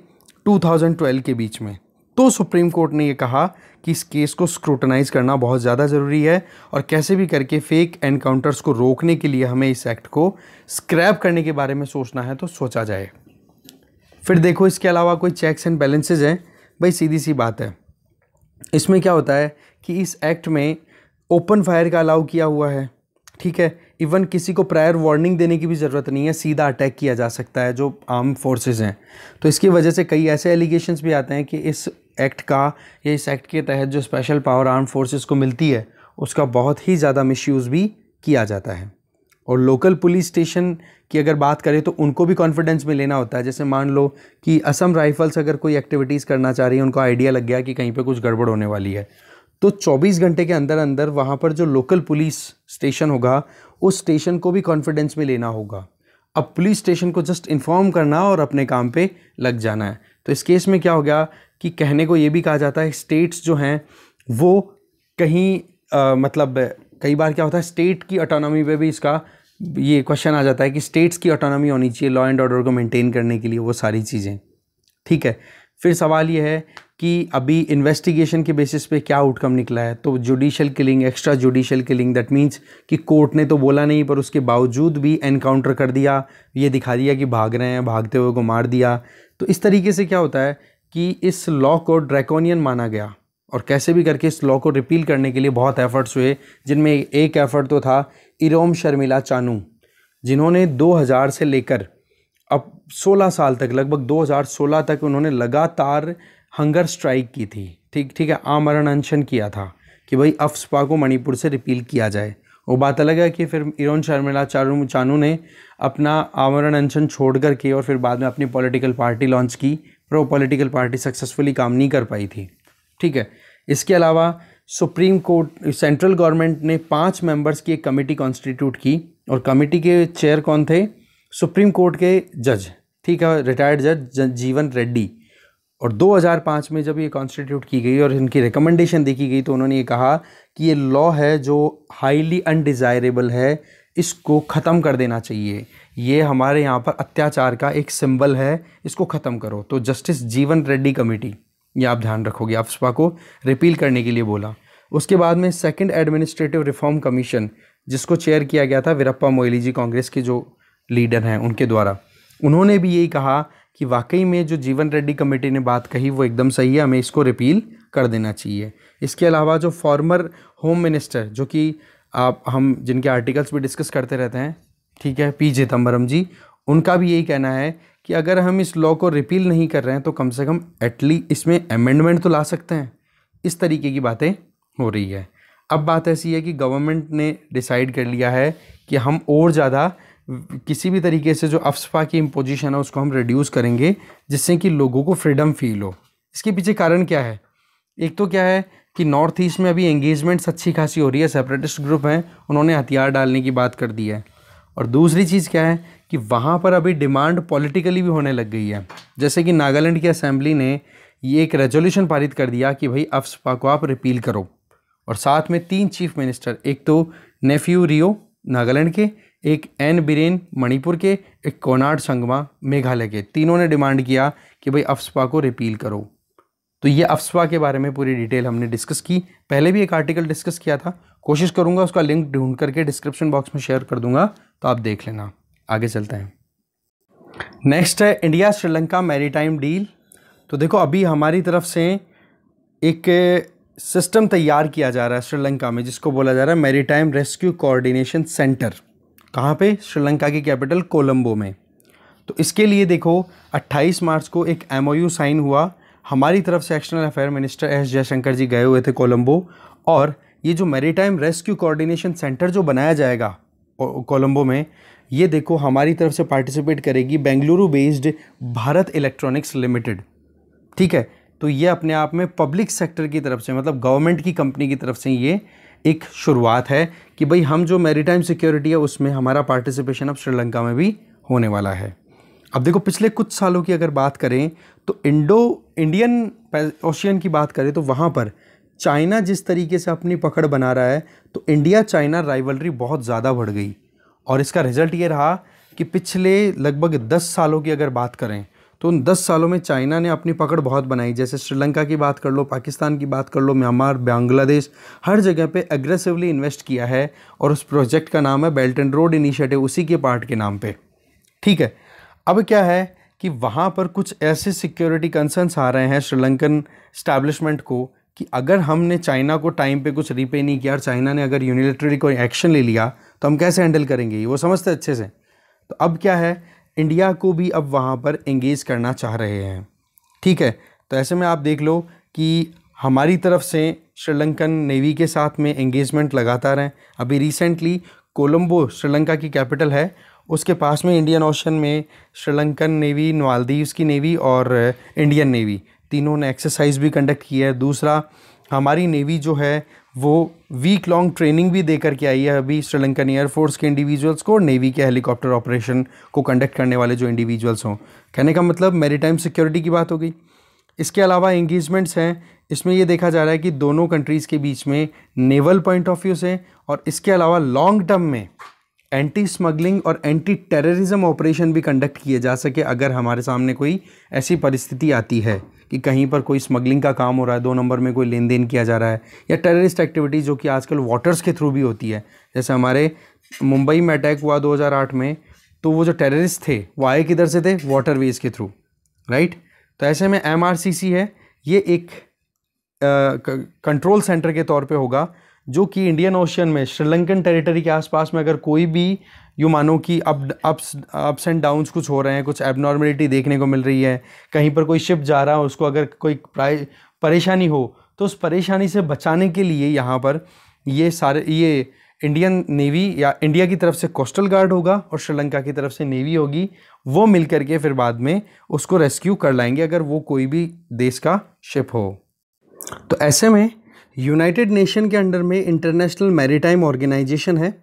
2012 के बीच में तो सुप्रीम कोर्ट ने ये कहा कि इस केस को स्क्रूटनाइज करना बहुत ज़्यादा ज़रूरी है और कैसे भी करके फेक एनकाउंटर्स को रोकने के लिए हमें इस एक्ट को स्क्रैप करने के बारे में सोचना है तो सोचा जाए फिर देखो इसके अलावा कोई चेक्स एंड बैलेंसेज हैं भाई सीधी सी बात है इसमें क्या होता है कि इस एक्ट में ओपन फायर का अलाउ किया हुआ है ठीक है इवन किसी को प्रायर वार्निंग देने की भी ज़रूरत नहीं है सीधा अटैक किया जा सकता है जो आर्म फोर्सेस हैं तो इसकी वजह से कई ऐसे एलिगेशंस भी आते हैं कि इस एक्ट का या इस एक्ट के तहत जो स्पेशल पावर आर्म फोर्सेस को मिलती है उसका बहुत ही ज़्यादा मिसयूज़ भी किया जाता है और लोकल पुलिस स्टेशन की अगर बात करें तो उनको भी कॉन्फिडेंस में लेना होता है जैसे मान लो कि असम राइफल्स अगर कोई एक्टिविटीज़ करना चाह रही है उनको आइडिया लग गया कि कहीं पर कुछ गड़बड़ होने वाली है तो 24 घंटे के अंदर अंदर वहाँ पर जो लोकल पुलिस स्टेशन होगा उस स्टेशन को भी कॉन्फिडेंस में लेना होगा अब पुलिस स्टेशन को जस्ट इन्फॉर्म करना और अपने काम पे लग जाना है तो इस केस में क्या हो गया कि कहने को ये भी कहा जाता है स्टेट्स जो हैं वो कहीं आ, मतलब कई बार क्या होता है स्टेट की ऑटोनॉमी पे भी इसका ये क्वेश्चन आ जाता है कि स्टेट्स की ऑटोनॉमी होनी चाहिए लॉ एंड ऑर्डर को मेंटेन करने के लिए वो सारी चीज़ें ठीक है फिर सवाल ये है कि अभी इन्वेस्टिगेशन के बेसिस पे क्या आउटकम निकला है तो judicial killing extra judicial killing that means कि कोर्ट ने तो बोला नहीं पर उसके बावजूद भी एनकाउंटर कर दिया ये दिखा दिया कि भाग रहे हैं भागते हुए को मार दिया तो इस तरीके से क्या होता है कि इस लॉ को ड्रैकोनियन माना गया और कैसे भी करके इस लॉ को रिपील करने के लिए बहुत एफर्ट्स हुए जिनमें एक एफर्ट तो था इरोम शर्मिला चानू जिन्होंने 2000 से लेकर अब 16 साल तक लगभग 2016 तक उन्होंने लगातार हंगर स्ट्राइक की थी ठीक ठीक है आमरण अनशन किया था कि भाई अफ्सपा को मणिपुर से रिपील किया जाए वो बात अलग है कि फिर इरोन शर्मिला चारू चानू ने अपना आमरण अनशन छोड़ कर के और फिर बाद में अपनी पॉलिटिकल पार्टी लॉन्च की पर वो पॉलिटिकल पार्टी सक्सेसफुली काम नहीं कर पाई थी ठीक है इसके अलावा सुप्रीम कोर्ट सेंट्रल गवर्नमेंट ने पाँच मेंबर्स की एक कमेटी कॉन्स्टिट्यूट की और कमेटी के चेयर कौन थे सुप्रीम कोर्ट के जज ठीक है रिटायर्ड जज जीवन रेड्डी और 2005 में जब ये कॉन्स्टिट्यूट की गई और इनकी रिकमेंडेशन देखी गई तो उन्होंने ये कहा कि ये लॉ है जो हाईली अनडिज़ायरेबल है इसको ख़त्म कर देना चाहिए ये हमारे यहाँ पर अत्याचार का एक सिंबल है इसको ख़त्म करो तो जस्टिस जीवन रेड्डी कमेटी ये आप ध्यान रखोगे आप को रिपील करने के लिए बोला उसके बाद में सेकंड एडमिनिस्ट्रेटिव रिफॉर्म कमीशन जिसको चेयर किया गया था वीरप्पा मोइली जी कांग्रेस के जो लीडर हैं उनके द्वारा उन्होंने भी यही कहा कि वाकई में जो जीवन रेड्डी कमेटी ने बात कही वो एकदम सही है हमें इसको रिपील कर देना चाहिए इसके अलावा जो फॉर्मर होम मिनिस्टर जो कि आप हम जिनके आर्टिकल्स भी डिस्कस करते रहते हैं ठीक है पी चिदम्बरम जी उनका भी यही कहना है कि अगर हम इस लॉ को रिपील नहीं कर रहे हैं तो कम से कम एटली इसमें अमेंडमेंट तो ला सकते हैं इस तरीके की बातें हो रही है अब बात ऐसी है कि गवर्नमेंट ने डिसाइड कर लिया है कि हम और ज़्यादा किसी भी तरीके से जो अफसपा की इम्पोजिशन है उसको हम रिड्यूस करेंगे जिससे कि लोगों को फ्रीडम फील हो इसके पीछे कारण क्या है एक तो क्या है कि नॉर्थ ईस्ट में अभी एंगेजमेंट्स अच्छी खासी हो रही है सेपरेटिस्ट ग्रुप हैं उन्होंने हथियार डालने की बात कर दी है और दूसरी चीज़ क्या है कि वहाँ पर अभी डिमांड पॉलिटिकली भी होने लग गई है जैसे कि नागालैंड की असेंबली ने ये एक रेजोल्यूशन पारित कर दिया कि भाई अफसपा को आप रिपील करो और साथ में तीन चीफ मिनिस्टर एक तो नेफ्यू रियो नागालैंड के एक एन बिरेन मणिपुर के एक कोनाड संगमा मेघालय के तीनों ने डिमांड किया कि भाई अफसपा को रिपील करो तो ये अफसपा के बारे में पूरी डिटेल हमने डिस्कस की पहले भी एक आर्टिकल डिस्कस किया था कोशिश करूँगा उसका लिंक ढूंढ करके डिस्क्रिप्शन बॉक्स में शेयर कर दूंगा तो आप देख लेना आगे चलते हैं नेक्स्ट है इंडिया श्रीलंका मैरीटाइम डील तो देखो अभी हमारी तरफ से एक सिस्टम तैयार किया जा रहा है श्रीलंका में जिसको बोला जा रहा है मैरीटाइम रेस्क्यू कोऑर्डिनेशन सेंटर कहाँ पे श्रीलंका की कैपिटल कोलंबो में तो इसके लिए देखो 28 मार्च को एक एमओयू साइन हुआ हमारी तरफ से external affair minister S Jaishankar ji गए हुए थे कोलंबो और ये जो मेरीटाइम रेस्क्यू कोऑर्डिनेशन सेंटर जो बनाया जाएगा कोलंबो में ये देखो हमारी तरफ से पार्टिसिपेट करेगी Bengaluru based Bharat Electronics Limited ठीक है तो ये अपने आप में पब्लिक सेक्टर की तरफ से मतलब गवर्नमेंट की कंपनी की तरफ से ये एक शुरुआत है कि भाई हम जो मेरीटाइम सिक्योरिटी है उसमें हमारा पार्टिसिपेशन अब श्रीलंका में भी होने वाला है अब देखो पिछले कुछ सालों की अगर बात करें तो इंडो इंडियन ओशियन की बात करें तो वहाँ पर चाइना जिस तरीके से अपनी पकड़ बना रहा है तो इंडिया चाइना राइवलरी बहुत ज़्यादा बढ़ गई और इसका रिज़ल्ट ये रहा कि पिछले लगभग दस सालों की अगर बात करें तो उन दस सालों में चाइना ने अपनी पकड़ बहुत बनाई जैसे श्रीलंका की बात कर लो पाकिस्तान की बात कर लो म्यांमार बांग्लादेश हर जगह पे एग्रेसिवली इन्वेस्ट किया है और उस प्रोजेक्ट का नाम है बेल्ट एंड रोड इनिशिएटिव उसी के पार्ट के नाम पे ठीक है अब क्या है कि वहाँ पर कुछ ऐसे सिक्योरिटी कंसर्न्स आ रहे हैं श्रीलंकन स्टैब्लिशमेंट को कि अगर हमने चाइना को टाइम पे कुछ रीपे नहीं किया और चाइना ने अगर यूनिलेटरली कोई एक्शन ले लिया तो हम कैसे हैंडल करेंगे वो समझते अच्छे से तो अब क्या है इंडिया को भी अब वहाँ पर एंगेज करना चाह रहे हैं ठीक है तो ऐसे में आप देख लो कि हमारी तरफ से श्रीलंकन नेवी के साथ में एंगेजमेंट लगातार हैं अभी रिसेंटली कोलंबो श्रीलंका की कैपिटल है उसके पास में इंडियन ओशन में श्रीलंकन नेवी मालदीव्स की नेवी और इंडियन नेवी तीनों ने एक्सरसाइज भी कंडक्ट किया है दूसरा हमारी नेवी जो है वो वीक लॉन्ग ट्रेनिंग भी दे करके आई है अभी श्रीलंकन एयरफोर्स के इंडिविजुअल्स को और नेवी के हेलीकॉप्टर ऑपरेशन को कंडक्ट करने वाले जो इंडिविजुअल्स हों कहने का मतलब मेरी सिक्योरिटी की बात हो गई इसके अलावा एंगेजमेंट्स हैं इसमें ये देखा जा रहा है कि दोनों कंट्रीज़ के बीच में नेवल पॉइंट ऑफ व्यू से और इसके अलावा लॉन्ग टर्म में एंटी स्मगलिंग और एंटी टेररिज्म ऑपरेशन भी कंडक्ट किए जा सके अगर हमारे सामने कोई ऐसी परिस्थिति आती है कि कहीं पर कोई स्मगलिंग का काम हो रहा है दो नंबर में कोई लेन देन किया जा रहा है या टेररिस्ट एक्टिविटीज़ जो कि आजकल वाटर्स के थ्रू भी होती है जैसे हमारे मुंबई में अटैक हुआ 2008 में तो वो जो टेररिस्ट थे वो आए किधर से थे वेज के थ्रू राइट तो ऐसे में एम है ये एक कंट्रोल सेंटर के तौर पे होगा जो कि इंडियन ओशियन में श्रीलंकन टेरिटरी के आसपास में अगर कोई भी यू मानो कि up ups ups and downs कुछ हो रहे हैं कुछ एबनॉर्मेलिटी देखने को मिल रही है कहीं पर कोई शिप जा रहा है उसको अगर कोई परेशानी हो तो उस परेशानी से बचाने के लिए यहाँ पर ये सारे ये इंडियन नेवी या इंडिया की तरफ से कोस्टल गार्ड होगा और श्रीलंका की तरफ से नेवी होगी वो मिल करके फिर बाद में उसको रेस्क्यू कर लाएंगे अगर वो कोई भी देश का शिप हो तो ऐसे में यूनाइटेड नेशन के अंडर में इंटरनेशनल मैरीटाइम ऑर्गेनाइजेशन है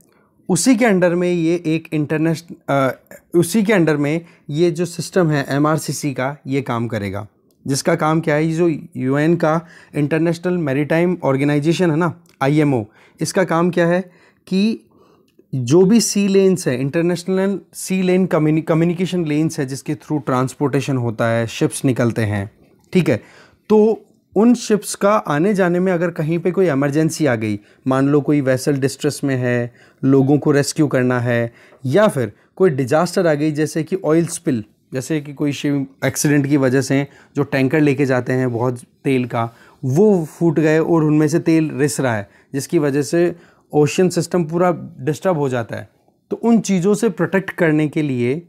उसी के अंडर में ये एक इंटरनेशनल उसी के अंडर में ये जो सिस्टम है एम का ये काम करेगा जिसका काम क्या है जो यू का इंटरनेशनल मैरीटाइम ऑर्गेनाइजेशन है ना आई इसका काम क्या है कि जो भी सी लेन्स है international sea lane communication lanes है जिसके थ्रू ट्रांसपोर्टेशन होता है शिप्स निकलते हैं ठीक है तो उन शिप्स का आने जाने में अगर कहीं पे कोई एमरजेंसी आ गई मान लो कोई वेसल डिस्ट्रेस में है लोगों को रेस्क्यू करना है या फिर कोई डिजास्टर आ गई जैसे कि ऑयल स्पिल जैसे कि कोई शिप एक्सीडेंट की वजह से जो टैंकर लेके जाते हैं बहुत तेल का वो फूट गए और उनमें से तेल रिस रहा है जिसकी वजह से ओशन सिस्टम पूरा डिस्टर्ब हो जाता है तो उन चीज़ों से प्रोटेक्ट करने के लिए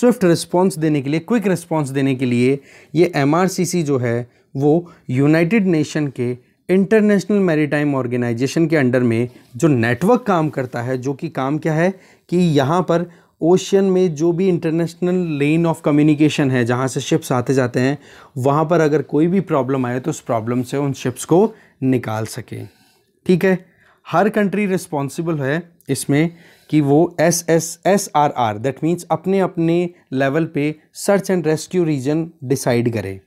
स्विफ्ट रिस्पॉन्स देने के लिए क्विक रिस्पॉन्स देने के लिए ये एम जो है वो यूनाइटेड नेशन के इंटरनेशनल मैरीटाइम ऑर्गेनाइजेशन के अंडर में जो नेटवर्क काम करता है जो कि काम क्या है कि यहाँ पर ओशन में जो भी इंटरनेशनल लेन ऑफ कम्युनिकेशन है जहाँ से शिप्स आते जाते हैं वहाँ पर अगर कोई भी प्रॉब्लम आए तो उस प्रॉब्लम से उन शिप्स को निकाल सकें ठीक है हर कंट्री रिस्पॉन्सिबल है इसमें कि वो S S S R R that means अपने अपने लेवल पे search and rescue region decide करें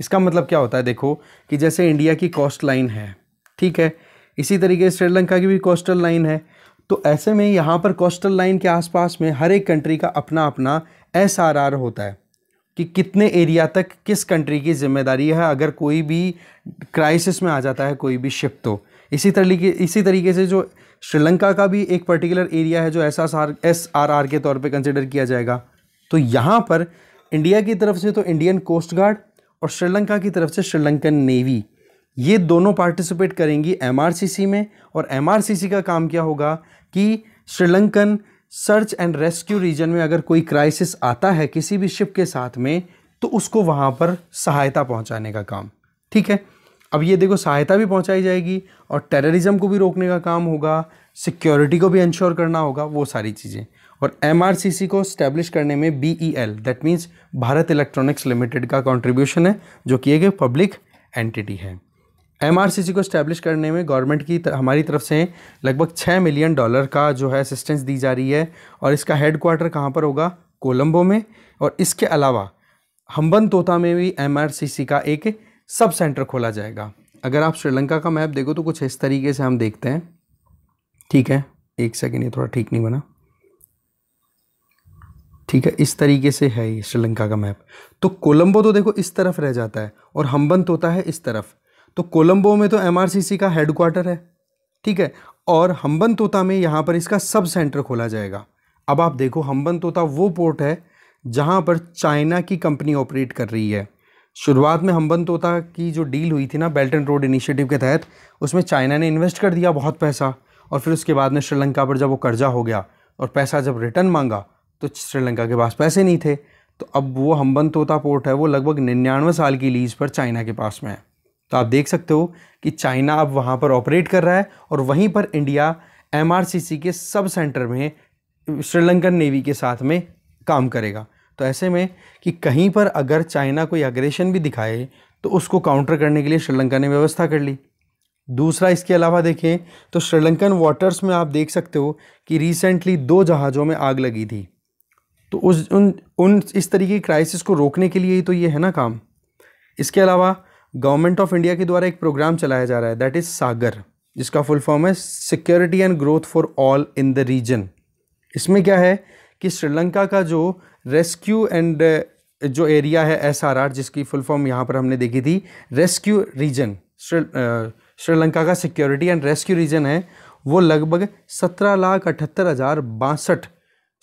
इसका मतलब क्या होता है देखो कि जैसे इंडिया की कोस्ट लाइन है ठीक है इसी तरीके से श्रीलंका की भी कोस्टल लाइन है तो ऐसे में यहाँ पर कोस्टल लाइन के आसपास में हर एक कंट्री का अपना अपना एस होता है कि कितने एरिया तक किस कंट्री की जिम्मेदारी है अगर कोई भी क्राइसिस में आ जाता है कोई भी शिप तो इसी तरीके इसी तरीके से जो श्रीलंका का भी एक पर्टिकुलर एरिया है जो एस एस आर आर के तौर पे कंसिडर किया जाएगा तो यहाँ पर इंडिया की तरफ से तो इंडियन कोस्ट गार्ड और श्रीलंका की तरफ से श्रीलंकन नेवी ये दोनों पार्टिसिपेट करेंगी एम में और एम का काम क्या होगा कि Sri Lankan search and rescue region में अगर कोई क्राइसिस आता है किसी भी शिप के साथ में तो उसको वहाँ पर सहायता पहुँचाने का काम ठीक है अब ये देखो सहायता भी पहुँचाई जाएगी और टेररिज्म को भी रोकने का काम होगा सिक्योरिटी को भी इंश्योर करना होगा वो सारी चीज़ें और एम को स्टैब्लिश करने में B E L that means Bharat Electronics Limited का कॉन्ट्रीब्यूशन है जो कि एक पब्लिक एंटिटी है एम को स्टैब्लिश करने में गवर्नमेंट की तर, हमारी तरफ से लगभग छः मिलियन डॉलर का जो है असिस्टेंस दी जा रही है और इसका हेड क्वार्टर कहाँ पर होगा कोलंबो में और इसके अलावा हम्बन तोता में भी एम का एक सब सेंटर खोला जाएगा अगर आप श्रीलंका का मैप देखो तो कुछ इस तरीके से हम देखते हैं ठीक है एक सेकेंड ये थोड़ा ठीक नहीं बना ठीक है इस तरीके से है ये श्रीलंका का मैप तो कोलंबो तो देखो इस तरफ रह जाता है और हम्बंत होता है इस तरफ तो कोलंबो में तो एमआरसीसी का हेडक्वार्टर है ठीक है और हम्बन तोता में यहाँ पर इसका सब सेंटर खोला जाएगा अब आप देखो हम्बन तोता वो पोर्ट है जहाँ पर चाइना की कंपनी ऑपरेट कर रही है शुरुआत में हम्बन तोता की जो डील हुई थी ना बेल्ट एंड रोड इनिशिएटिव के तहत उसमें चाइना ने इन्वेस्ट कर दिया बहुत पैसा और फिर उसके बाद में श्रीलंका पर जब वो कर्जा हो गया और पैसा जब रिटर्न मांगा तो श्रीलंका के पास पैसे नहीं थे तो अब वो हम्बन तोता पोर्ट है वो लगभग निन्यानवे साल की लीज पर चाइना के पास में है तो आप देख सकते हो कि चाइना अब वहाँ पर ऑपरेट कर रहा है और वहीं पर इंडिया एम के सब सेंटर में श्रीलंकन नेवी के साथ में काम करेगा तो ऐसे में कि कहीं पर अगर चाइना कोई अग्रेशन भी दिखाए तो उसको काउंटर करने के लिए श्रीलंका ने व्यवस्था कर ली दूसरा इसके अलावा देखें तो श्रीलंकन वाटर्स में आप देख सकते हो कि रिसेंटली दो जहाज़ों में आग लगी थी तो उस उन उन इस तरीके की क्राइसिस को रोकने के लिए ही तो ये है ना काम इसके अलावा गवर्नमेंट ऑफ इंडिया के द्वारा एक प्रोग्राम चलाया जा रहा है दैट इज़ सागर जिसका फुल फॉर्म है security and growth for all in the region इसमें क्या है कि श्रीलंका का जो रेस्क्यू एंड uh, जो एरिया है एस आर आर जिसकी फुल फॉर्म यहाँ पर हमने देखी थी रेस्क्यू रीजन uh, श्रीलंका का सिक्योरिटी एंड रेस्क्यू रीजन है वो लगभग सत्रह लाख अठहत्तर हज़ार बासठ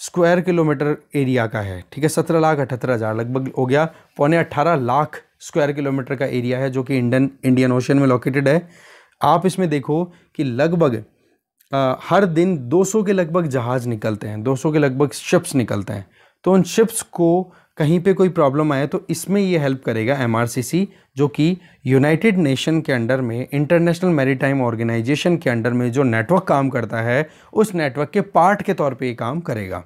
स्क्वायर किलोमीटर एरिया का है ठीक है सत्रह लाख अठहत्तर हज़ार लगभग हो गया पौने अट्ठारह लाख स्क्वायर किलोमीटर का एरिया है जो कि इंडियन इंडियन ओशन में लोकेटेड है आप इसमें देखो कि लगभग हर दिन 200 के लगभग जहाज़ निकलते हैं 200 के लगभग शिप्स निकलते हैं तो उन शिप्स को कहीं पे कोई प्रॉब्लम आए तो इसमें ये हेल्प करेगा एम जो कि यूनाइटेड नेशन के अंडर में इंटरनेशनल मैरीटाइम ऑर्गेनाइजेशन के अंडर में जो नेटवर्क काम करता है उस नेटवर्क के पार्ट के तौर पे ये काम करेगा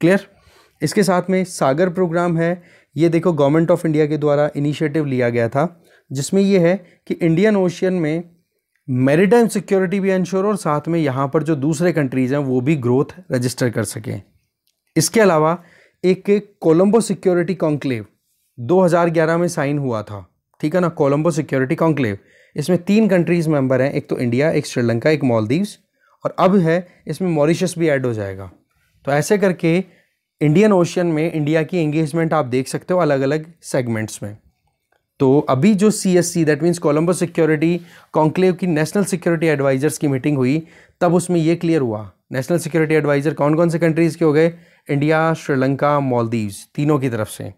क्लियर इसके साथ में सागर प्रोग्राम है ये देखो गवर्नमेंट ऑफ इंडिया के द्वारा इनिशिएटिव लिया गया था जिसमें यह है कि इंडियन ओशियन में मेरीटाइम सिक्योरिटी भी इंश्योर और साथ में यहाँ पर जो दूसरे कंट्रीज़ हैं वो भी ग्रोथ रजिस्टर कर सकें इसके अलावा एक कोलंबो सिक्योरिटी कॉन्क्लेव 2011 में साइन हुआ था ठीक है ना कोलंबो सिक्योरिटी कॉन्क्लेव इसमें तीन कंट्रीज़ मेंबर हैं एक तो इंडिया एक श्रीलंका एक मालदीव्स और अब है इसमें मॉरिशस भी ऐड हो जाएगा तो ऐसे करके इंडियन ओशन में इंडिया की एंगेजमेंट आप देख सकते हो अलग अलग सेगमेंट्स में तो अभी जो C S C that means Colombo security conclave की नेशनल सिक्योरिटी एडवाइजर्स की मीटिंग हुई तब उसमें ये क्लियर हुआ नेशनल सिक्योरिटी एडवाइज़र कौन कौन से कंट्रीज़ के हो गए इंडिया श्रीलंका मालदीव्स तीनों की तरफ से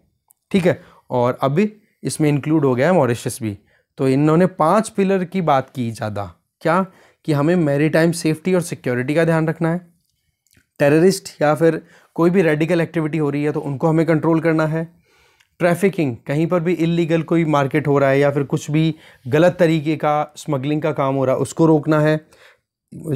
ठीक है और अब इसमें इंक्लूड हो गया है मॉरिशस भी तो इन्होंने पांच पिलर की बात की ज़्यादा क्या कि हमें मेरी टाइम सेफ्टी और सिक्योरिटी का ध्यान रखना है टेररिस्ट या फिर कोई भी रेडिकल एक्टिविटी हो रही है तो उनको हमें कंट्रोल करना है ट्रैफिकिंग कहीं पर भी इलीगल कोई मार्केट हो रहा है या फिर कुछ भी गलत तरीके का स्मगलिंग का काम हो रहा है उसको रोकना है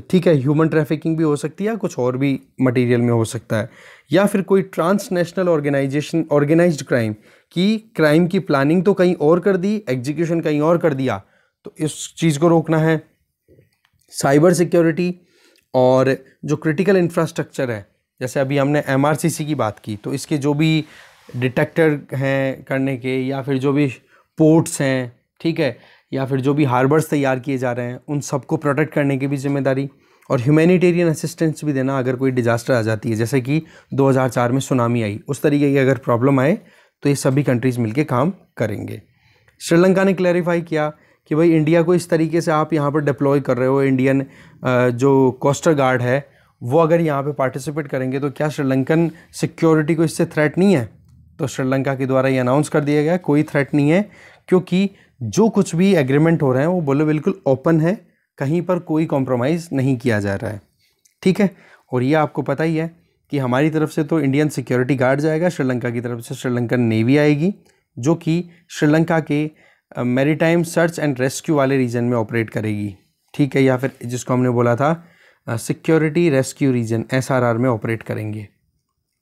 ठीक है ह्यूमन ट्रैफिकिंग भी हो सकती है कुछ और भी मटेरियल में हो सकता है या फिर कोई ट्रांसनेशनल ऑर्गेनाइजेशन ऑर्गेनाइज्ड क्राइम कि क्राइम की प्लानिंग तो कहीं और कर दी एग्जीक्यूशन कहीं और कर दिया तो इस चीज़ को रोकना है साइबर सिक्योरिटी और जो क्रिटिकल इंफ्रास्ट्रक्चर है जैसे अभी हमने एम की बात की तो इसके जो भी डिटेक्टर हैं करने के या फिर जो भी पोर्ट्स हैं ठीक है या फिर जो भी हार्बर्स तैयार किए जा रहे हैं उन सबको प्रोटेक्ट करने की भी जिम्मेदारी और ह्यूमैनिटेरियन असिस्टेंस भी देना अगर कोई डिज़ास्टर आ जाती है जैसे कि 2004 में सुनामी आई उस तरीके की अगर प्रॉब्लम आए तो ये सभी कंट्रीज़ मिलकर काम करेंगे श्रीलंका ने क्लैरिफाई किया कि भाई इंडिया को इस तरीके से आप यहाँ पर डिप्लॉय कर रहे हो इंडियन जो कोस्टर गार्ड है वो अगर यहाँ पे पार्टिसिपेट करेंगे तो क्या श्रीलंकन सिक्योरिटी को इससे थ्रेट नहीं है तो श्रीलंका के द्वारा ये अनाउंस कर दिया गया कोई थ्रेट नहीं है क्योंकि जो कुछ भी एग्रीमेंट हो रहे हैं वो बोलो बिल्कुल ओपन है कहीं पर कोई कॉम्प्रोमाइज़ नहीं किया जा रहा है ठीक है और ये आपको पता ही है कि हमारी तरफ से तो इंडियन सिक्योरिटी गार्ड जाएगा श्रीलंका की तरफ से श्रीलंकन नेवी आएगी जो कि श्रीलंका के मेरीटाइम सर्च एंड रेस्क्यू वाले रीजन में ऑपरेट करेगी ठीक है या फिर जिसको हमने बोला था सिक्योरिटी रेस्क्यू रीजन एस में ऑपरेट करेंगे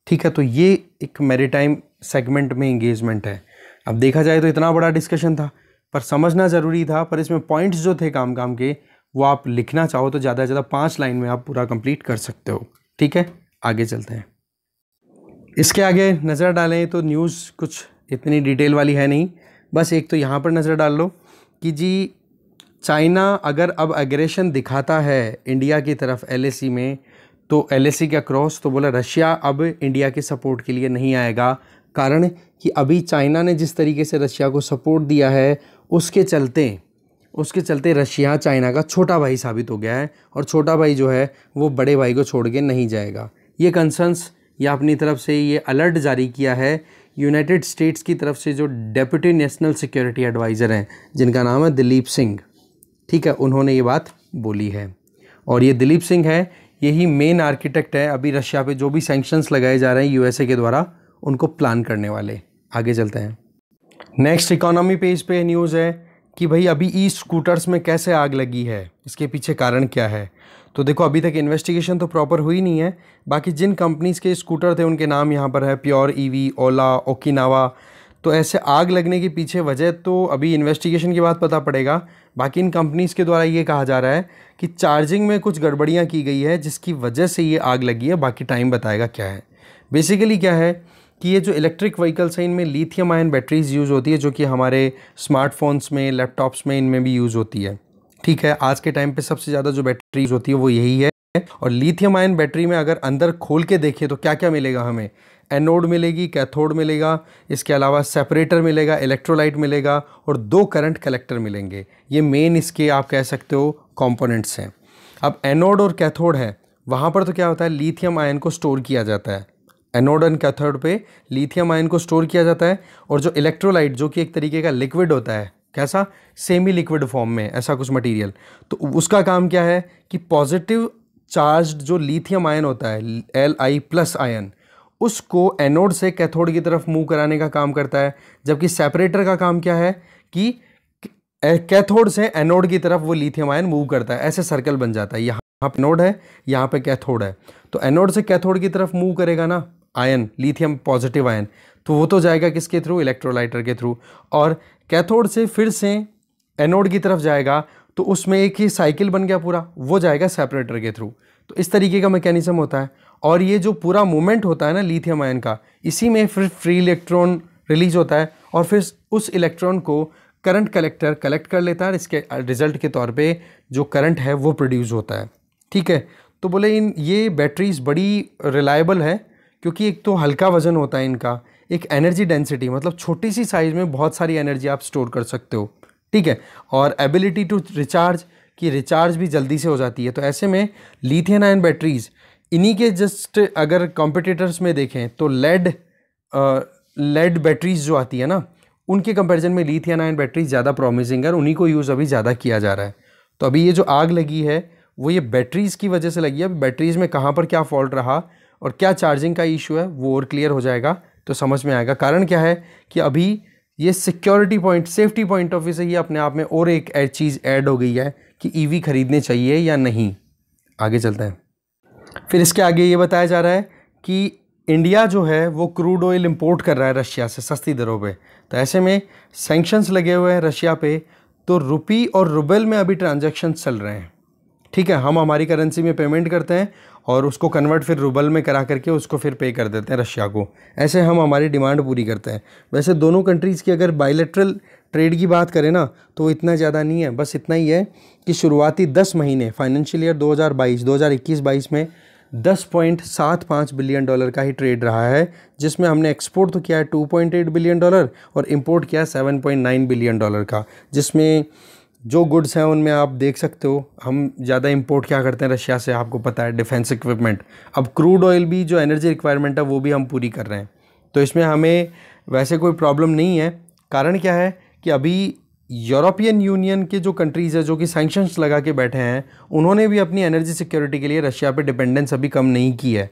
ठीक है तो ये एक मेरीटाइम सेगमेंट में इंगेजमेंट है अब देखा जाए तो इतना बड़ा डिस्कशन था पर समझना ज़रूरी था पर इसमें पॉइंट्स जो थे काम काम के वो आप लिखना चाहो तो ज़्यादा से ज़्यादा पाँच लाइन में आप पूरा कंप्लीट कर सकते हो ठीक है आगे चलते हैं इसके आगे नज़र डालें तो न्यूज़ कुछ इतनी डिटेल वाली है नहीं बस एक तो यहाँ पर नज़र डाल लो कि जी चाइना अगर अब एग्रेशन दिखाता है इंडिया की तरफ एल में तो एल एस का क्रॉस तो बोला रशिया अब इंडिया के सपोर्ट के लिए नहीं आएगा कारण कि अभी चाइना ने जिस तरीके से रशिया को सपोर्ट दिया है उसके चलते उसके चलते रशिया चाइना का छोटा भाई साबित हो गया है और छोटा भाई जो है वो बड़े भाई को छोड़ के नहीं जाएगा ये कंसर्न्स या अपनी तरफ से ये अलर्ट जारी किया है यूनाइटेड स्टेट्स की तरफ से जो डेप्यूटी नेशनल सिक्योरिटी एडवाइज़र हैं जिनका नाम है दिलीप सिंह ठीक है उन्होंने ये बात बोली है और ये दिलीप सिंह है यही मेन आर्किटेक्ट है अभी रशिया पे जो भी सेंक्शंस लगाए जा रहे हैं यूएसए के द्वारा उनको प्लान करने वाले आगे चलते हैं नेक्स्ट इकोनॉमी पेज पे न्यूज़ है कि भाई अभी ई e स्कूटर्स में कैसे आग लगी है इसके पीछे कारण क्या है तो देखो अभी तक इन्वेस्टिगेशन तो प्रॉपर हुई नहीं है बाकी जिन कंपनीज़ के स्कूटर थे उनके नाम यहाँ पर है प्योर ईवी ओला ओकिनावा तो ऐसे आग लगने के पीछे वजह तो अभी इन्वेस्टिगेशन के बाद पता पड़ेगा बाकी इन कंपनीज़ के द्वारा ये कहा जा रहा है कि चार्जिंग में कुछ गड़बड़ियाँ की गई है जिसकी वजह से ये आग लगी है बाकी टाइम बताएगा क्या है बेसिकली क्या है कि ये जो इलेक्ट्रिक व्हीकल्स हैं इनमें लिथियम आयन बैटरीज यूज़ होती है जो कि हमारे स्मार्टफोन्स में लैपटॉप्स में इनमें भी यूज़ होती है ठीक है आज के टाइम पे सबसे ज़्यादा जो बैटरीज होती है वो यही है और लिथियम आयन बैटरी में अगर अंदर खोल के देखें तो क्या क्या मिलेगा हमें एनोड मिलेगी कैथोड मिलेगा इसके अलावा सेपरेटर मिलेगा इलेक्ट्रोलाइट मिलेगा और दो करंट कलेक्टर मिलेंगे ये मेन इसके आप कह सकते हो कॉम्पोनेंट्स हैं अब एनोड और कैथोड है वहाँ पर तो क्या होता है लिथियम आयन को स्टोर किया जाता है एनोडन कैथोड पे लिथियम आयन को स्टोर किया जाता है और जो इलेक्ट्रोलाइट जो कि एक तरीके का लिक्विड होता है कैसा सेमी लिक्विड फॉर्म में ऐसा कुछ मटेरियल तो उसका काम क्या है कि पॉजिटिव चार्ज जो लिथियम आयन होता है एल आई प्लस आयन उसको एनोड से कैथोड की तरफ मूव कराने का काम करता है जबकि सेपरेटर का काम क्या है कि कैथोड से एनोड की तरफ वो लिथियम आयन मूव करता है ऐसे सर्कल बन जाता है यहाँ पे एनोड है यहाँ पे कैथोड है तो एनोड से कैथोड की तरफ मूव करेगा ना आयन लिथियम पॉजिटिव आयन तो वो तो जाएगा किसके थ्रू इलेक्ट्रोलाइटर के थ्रू और कैथोड से फिर से एनोड की तरफ जाएगा तो उसमें एक ही साइकिल बन गया पूरा वो जाएगा सेपरेटर के थ्रू तो इस तरीके का मैकेनिज्म होता है और ये जो पूरा मूवमेंट होता है ना लिथियम आयन का इसी में फिर फ्री इलेक्ट्रॉन रिलीज होता है और फिर उस इलेक्ट्रॉन को करंट कलेक्टर कलेक्ट कर लेता है और इसके रिजल्ट के तौर पे जो करंट है वो प्रोड्यूस होता है ठीक है तो बोले इन ये बैटरीज बड़ी रिलायबल है क्योंकि एक तो हल्का वज़न होता है इनका एक एनर्जी डेंसिटी मतलब छोटी सी साइज़ में बहुत सारी एनर्जी आप स्टोर कर सकते हो ठीक है और एबिलिटी टू रिचार्ज कि रिचार्ज भी जल्दी से हो जाती है तो ऐसे में लीथियन आयन बैटरीज़ इन्हीं के जस्ट अगर कॉम्पिटिटर्स में देखें तो लेड लेड बैटरीज़ जो आती है ना उनके कंपैरिजन में लीथियन आयन बैटरीज ज़्यादा प्रॉमिसिंग है उन्हीं को यूज़ अभी ज़्यादा किया जा रहा है तो अभी ये जो आग लगी है वो ये बैटरीज़ की वजह से लगी है बैटरीज़ में कहाँ पर क्या फॉल्ट रहा और क्या चार्जिंग का इशू है वो और क्लियर हो जाएगा तो समझ में आएगा कारण क्या है कि अभी ये security point safety point of view से ही अपने आप में और एक चीज़ ऐड हो गई है कि ईवी e खरीदने चाहिए या नहीं आगे चलते हैं फिर इसके आगे ये बताया जा रहा है कि इंडिया जो है वो क्रूड ऑयल इंपोर्ट कर रहा है रशिया से सस्ती दरों पे तो ऐसे में सेंक्शंस लगे हुए हैं रशिया पे तो रुपी और रुबेल में अभी ट्रांजैक्शन चल रहे हैं ठीक है हम हमारी करेंसी में पेमेंट करते हैं और उसको कन्वर्ट फिर रूबल में करा करके उसको फिर पे कर देते हैं रशिया को ऐसे हम हमारी डिमांड पूरी करते हैं वैसे दोनों कंट्रीज़ की अगर बाइलेट्रल ट्रेड की बात करें ना तो इतना ज़्यादा नहीं है बस इतना ही है कि शुरुआती दस महीने फाइनेंशियल ईयर 2022 2021-22 में दस पॉइंट सात पाँच बिलियन डॉलर का ही ट्रेड रहा है जिसमें हमने एक्सपोर्ट तो किया है two point eight billion dollar और इम्पोर्ट किया है seven point nine billion dollar का जिसमें जो गुड्स हैं उनमें आप देख सकते हो हम ज़्यादा इंपोर्ट क्या करते हैं रशिया से आपको पता है डिफेंस इक्विपमेंट अब क्रूड ऑयल भी जो एनर्जी रिक्वायरमेंट है वो भी हम पूरी कर रहे हैं तो इसमें हमें वैसे कोई प्रॉब्लम नहीं है कारण क्या है कि अभी यूरोपियन यूनियन के जो कंट्रीज़ है जो कि सैंक्शंस लगा के बैठे हैं उन्होंने भी अपनी एनर्जी सिक्योरिटी के लिए रशिया पे डिपेंडेंस अभी कम नहीं की है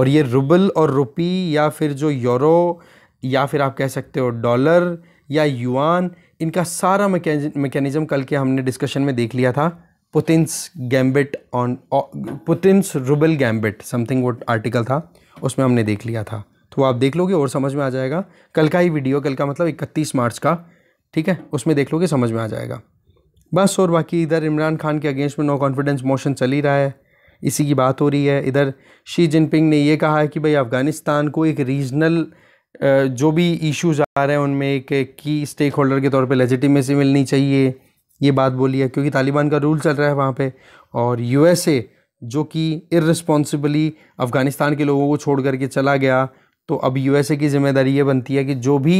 और ये रुबल और रुपी या फिर जो यूरो या फिर आप कह सकते हो डॉलर या युआन इनका सारा मैकेनिज़्म कल के हमने डिस्कशन में देख लिया था Putin's gambit on Putin's rouble gambit something वो आर्टिकल था उसमें हमने देख लिया था तो आप देख लोगे और समझ में आ जाएगा कल का ही वीडियो कल का मतलब इकतीस मार्च का ठीक है उसमें देख लोगे समझ में आ जाएगा बस और बाकी इधर इमरान खान के अगेंस्ट में नो कॉन्फिडेंस मोशन चल ही रहा है इसी की बात हो रही है इधर शी जिनपिंग ने यह कहा है कि भाई अफ़गानिस्तान को एक रीजनल जो भी इश्यूज आ रहे हैं उनमें एक की स्टेक होल्डर के तौर पे लेजिटिमेसी मिलनी चाहिए ये बात बोली है क्योंकि तालिबान का रूल चल रहा है वहाँ पे और यूएसए जो कि इरेस्पॉन्सिबली अफ़गानिस्तान के लोगों को छोड़ करके चला गया तो अब यूएसए की जिम्मेदारी ये बनती है कि जो भी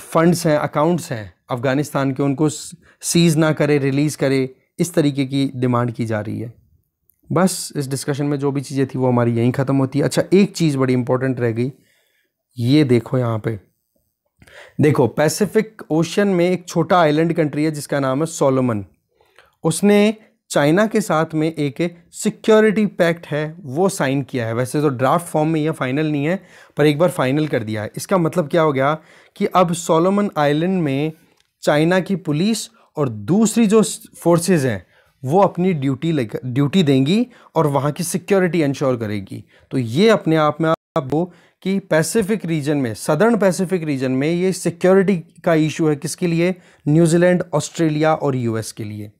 फंड्स हैं अकाउंट्स हैं अफ़गानिस्तान के उनको सीज़ ना करे रिलीज़ करे इस तरीके की डिमांड की जा रही है बस इस डिस्कशन में जो भी चीज़ें थी वो हमारी यहीं ख़त्म होती है अच्छा एक चीज़ बड़ी इंपॉर्टेंट रह गई ये देखो यहाँ पे देखो पैसिफिक ओशन में एक छोटा आइलैंड कंट्री है जिसका नाम है सोलोमन उसने चाइना के साथ में एक सिक्योरिटी पैक्ट है वो साइन किया है वैसे तो ड्राफ्ट फॉर्म में यह फाइनल नहीं है पर एक बार फाइनल कर दिया है इसका मतलब क्या हो गया कि अब सोलोमन आइलैंड में चाइना की पुलिस और दूसरी जो फोर्सेज हैं वो अपनी ड्यूटी ड्यूटी देंगी और वहाँ की सिक्योरिटी इंश्योर करेगी तो ये अपने आप में वो कि पैसिफिक रीजन में सदर्न पैसिफिक रीजन में ये सिक्योरिटी का इशू है किसके लिए न्यूजीलैंड ऑस्ट्रेलिया और यूएस के लिए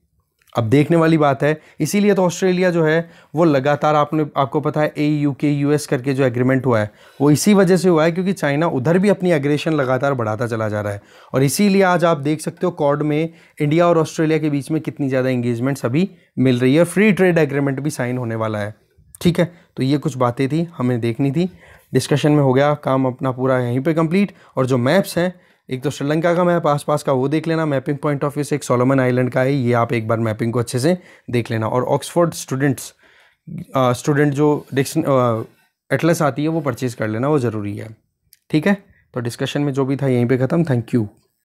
अब देखने वाली बात है इसीलिए तो ऑस्ट्रेलिया जो है वो लगातार आपने आपको पता है A U K U S करके जो एग्रीमेंट हुआ है वो इसी वजह से हुआ है क्योंकि चाइना उधर भी अपनी एग्रेशन लगातार बढ़ाता चला जा रहा है और इसीलिए आज आप देख सकते हो कॉर्ड में इंडिया और ऑस्ट्रेलिया के बीच में कितनी ज़्यादा इंगेजमेंट्स अभी मिल रही है फ्री ट्रेड एग्रीमेंट भी साइन होने वाला है ठीक है तो ये कुछ बातें थी हमें देखनी थी डिस्कशन में हो गया काम अपना पूरा यहीं पे कंप्लीट और जो मैप्स हैं एक तो श्रीलंका का मैप आस पास का वो देख लेना मैपिंग पॉइंट ऑफ व्यू से एक सोलोमन आइलैंड का है ये आप एक बार मैपिंग को अच्छे से देख लेना और ऑक्सफोर्ड स्टूडेंट्स स्टूडेंट जो एटलस आती है वो परचेज़ कर लेना वो ज़रूरी है ठीक है तो डिस्कशन में जो भी था यहीं पर ख़त्म थैंक यू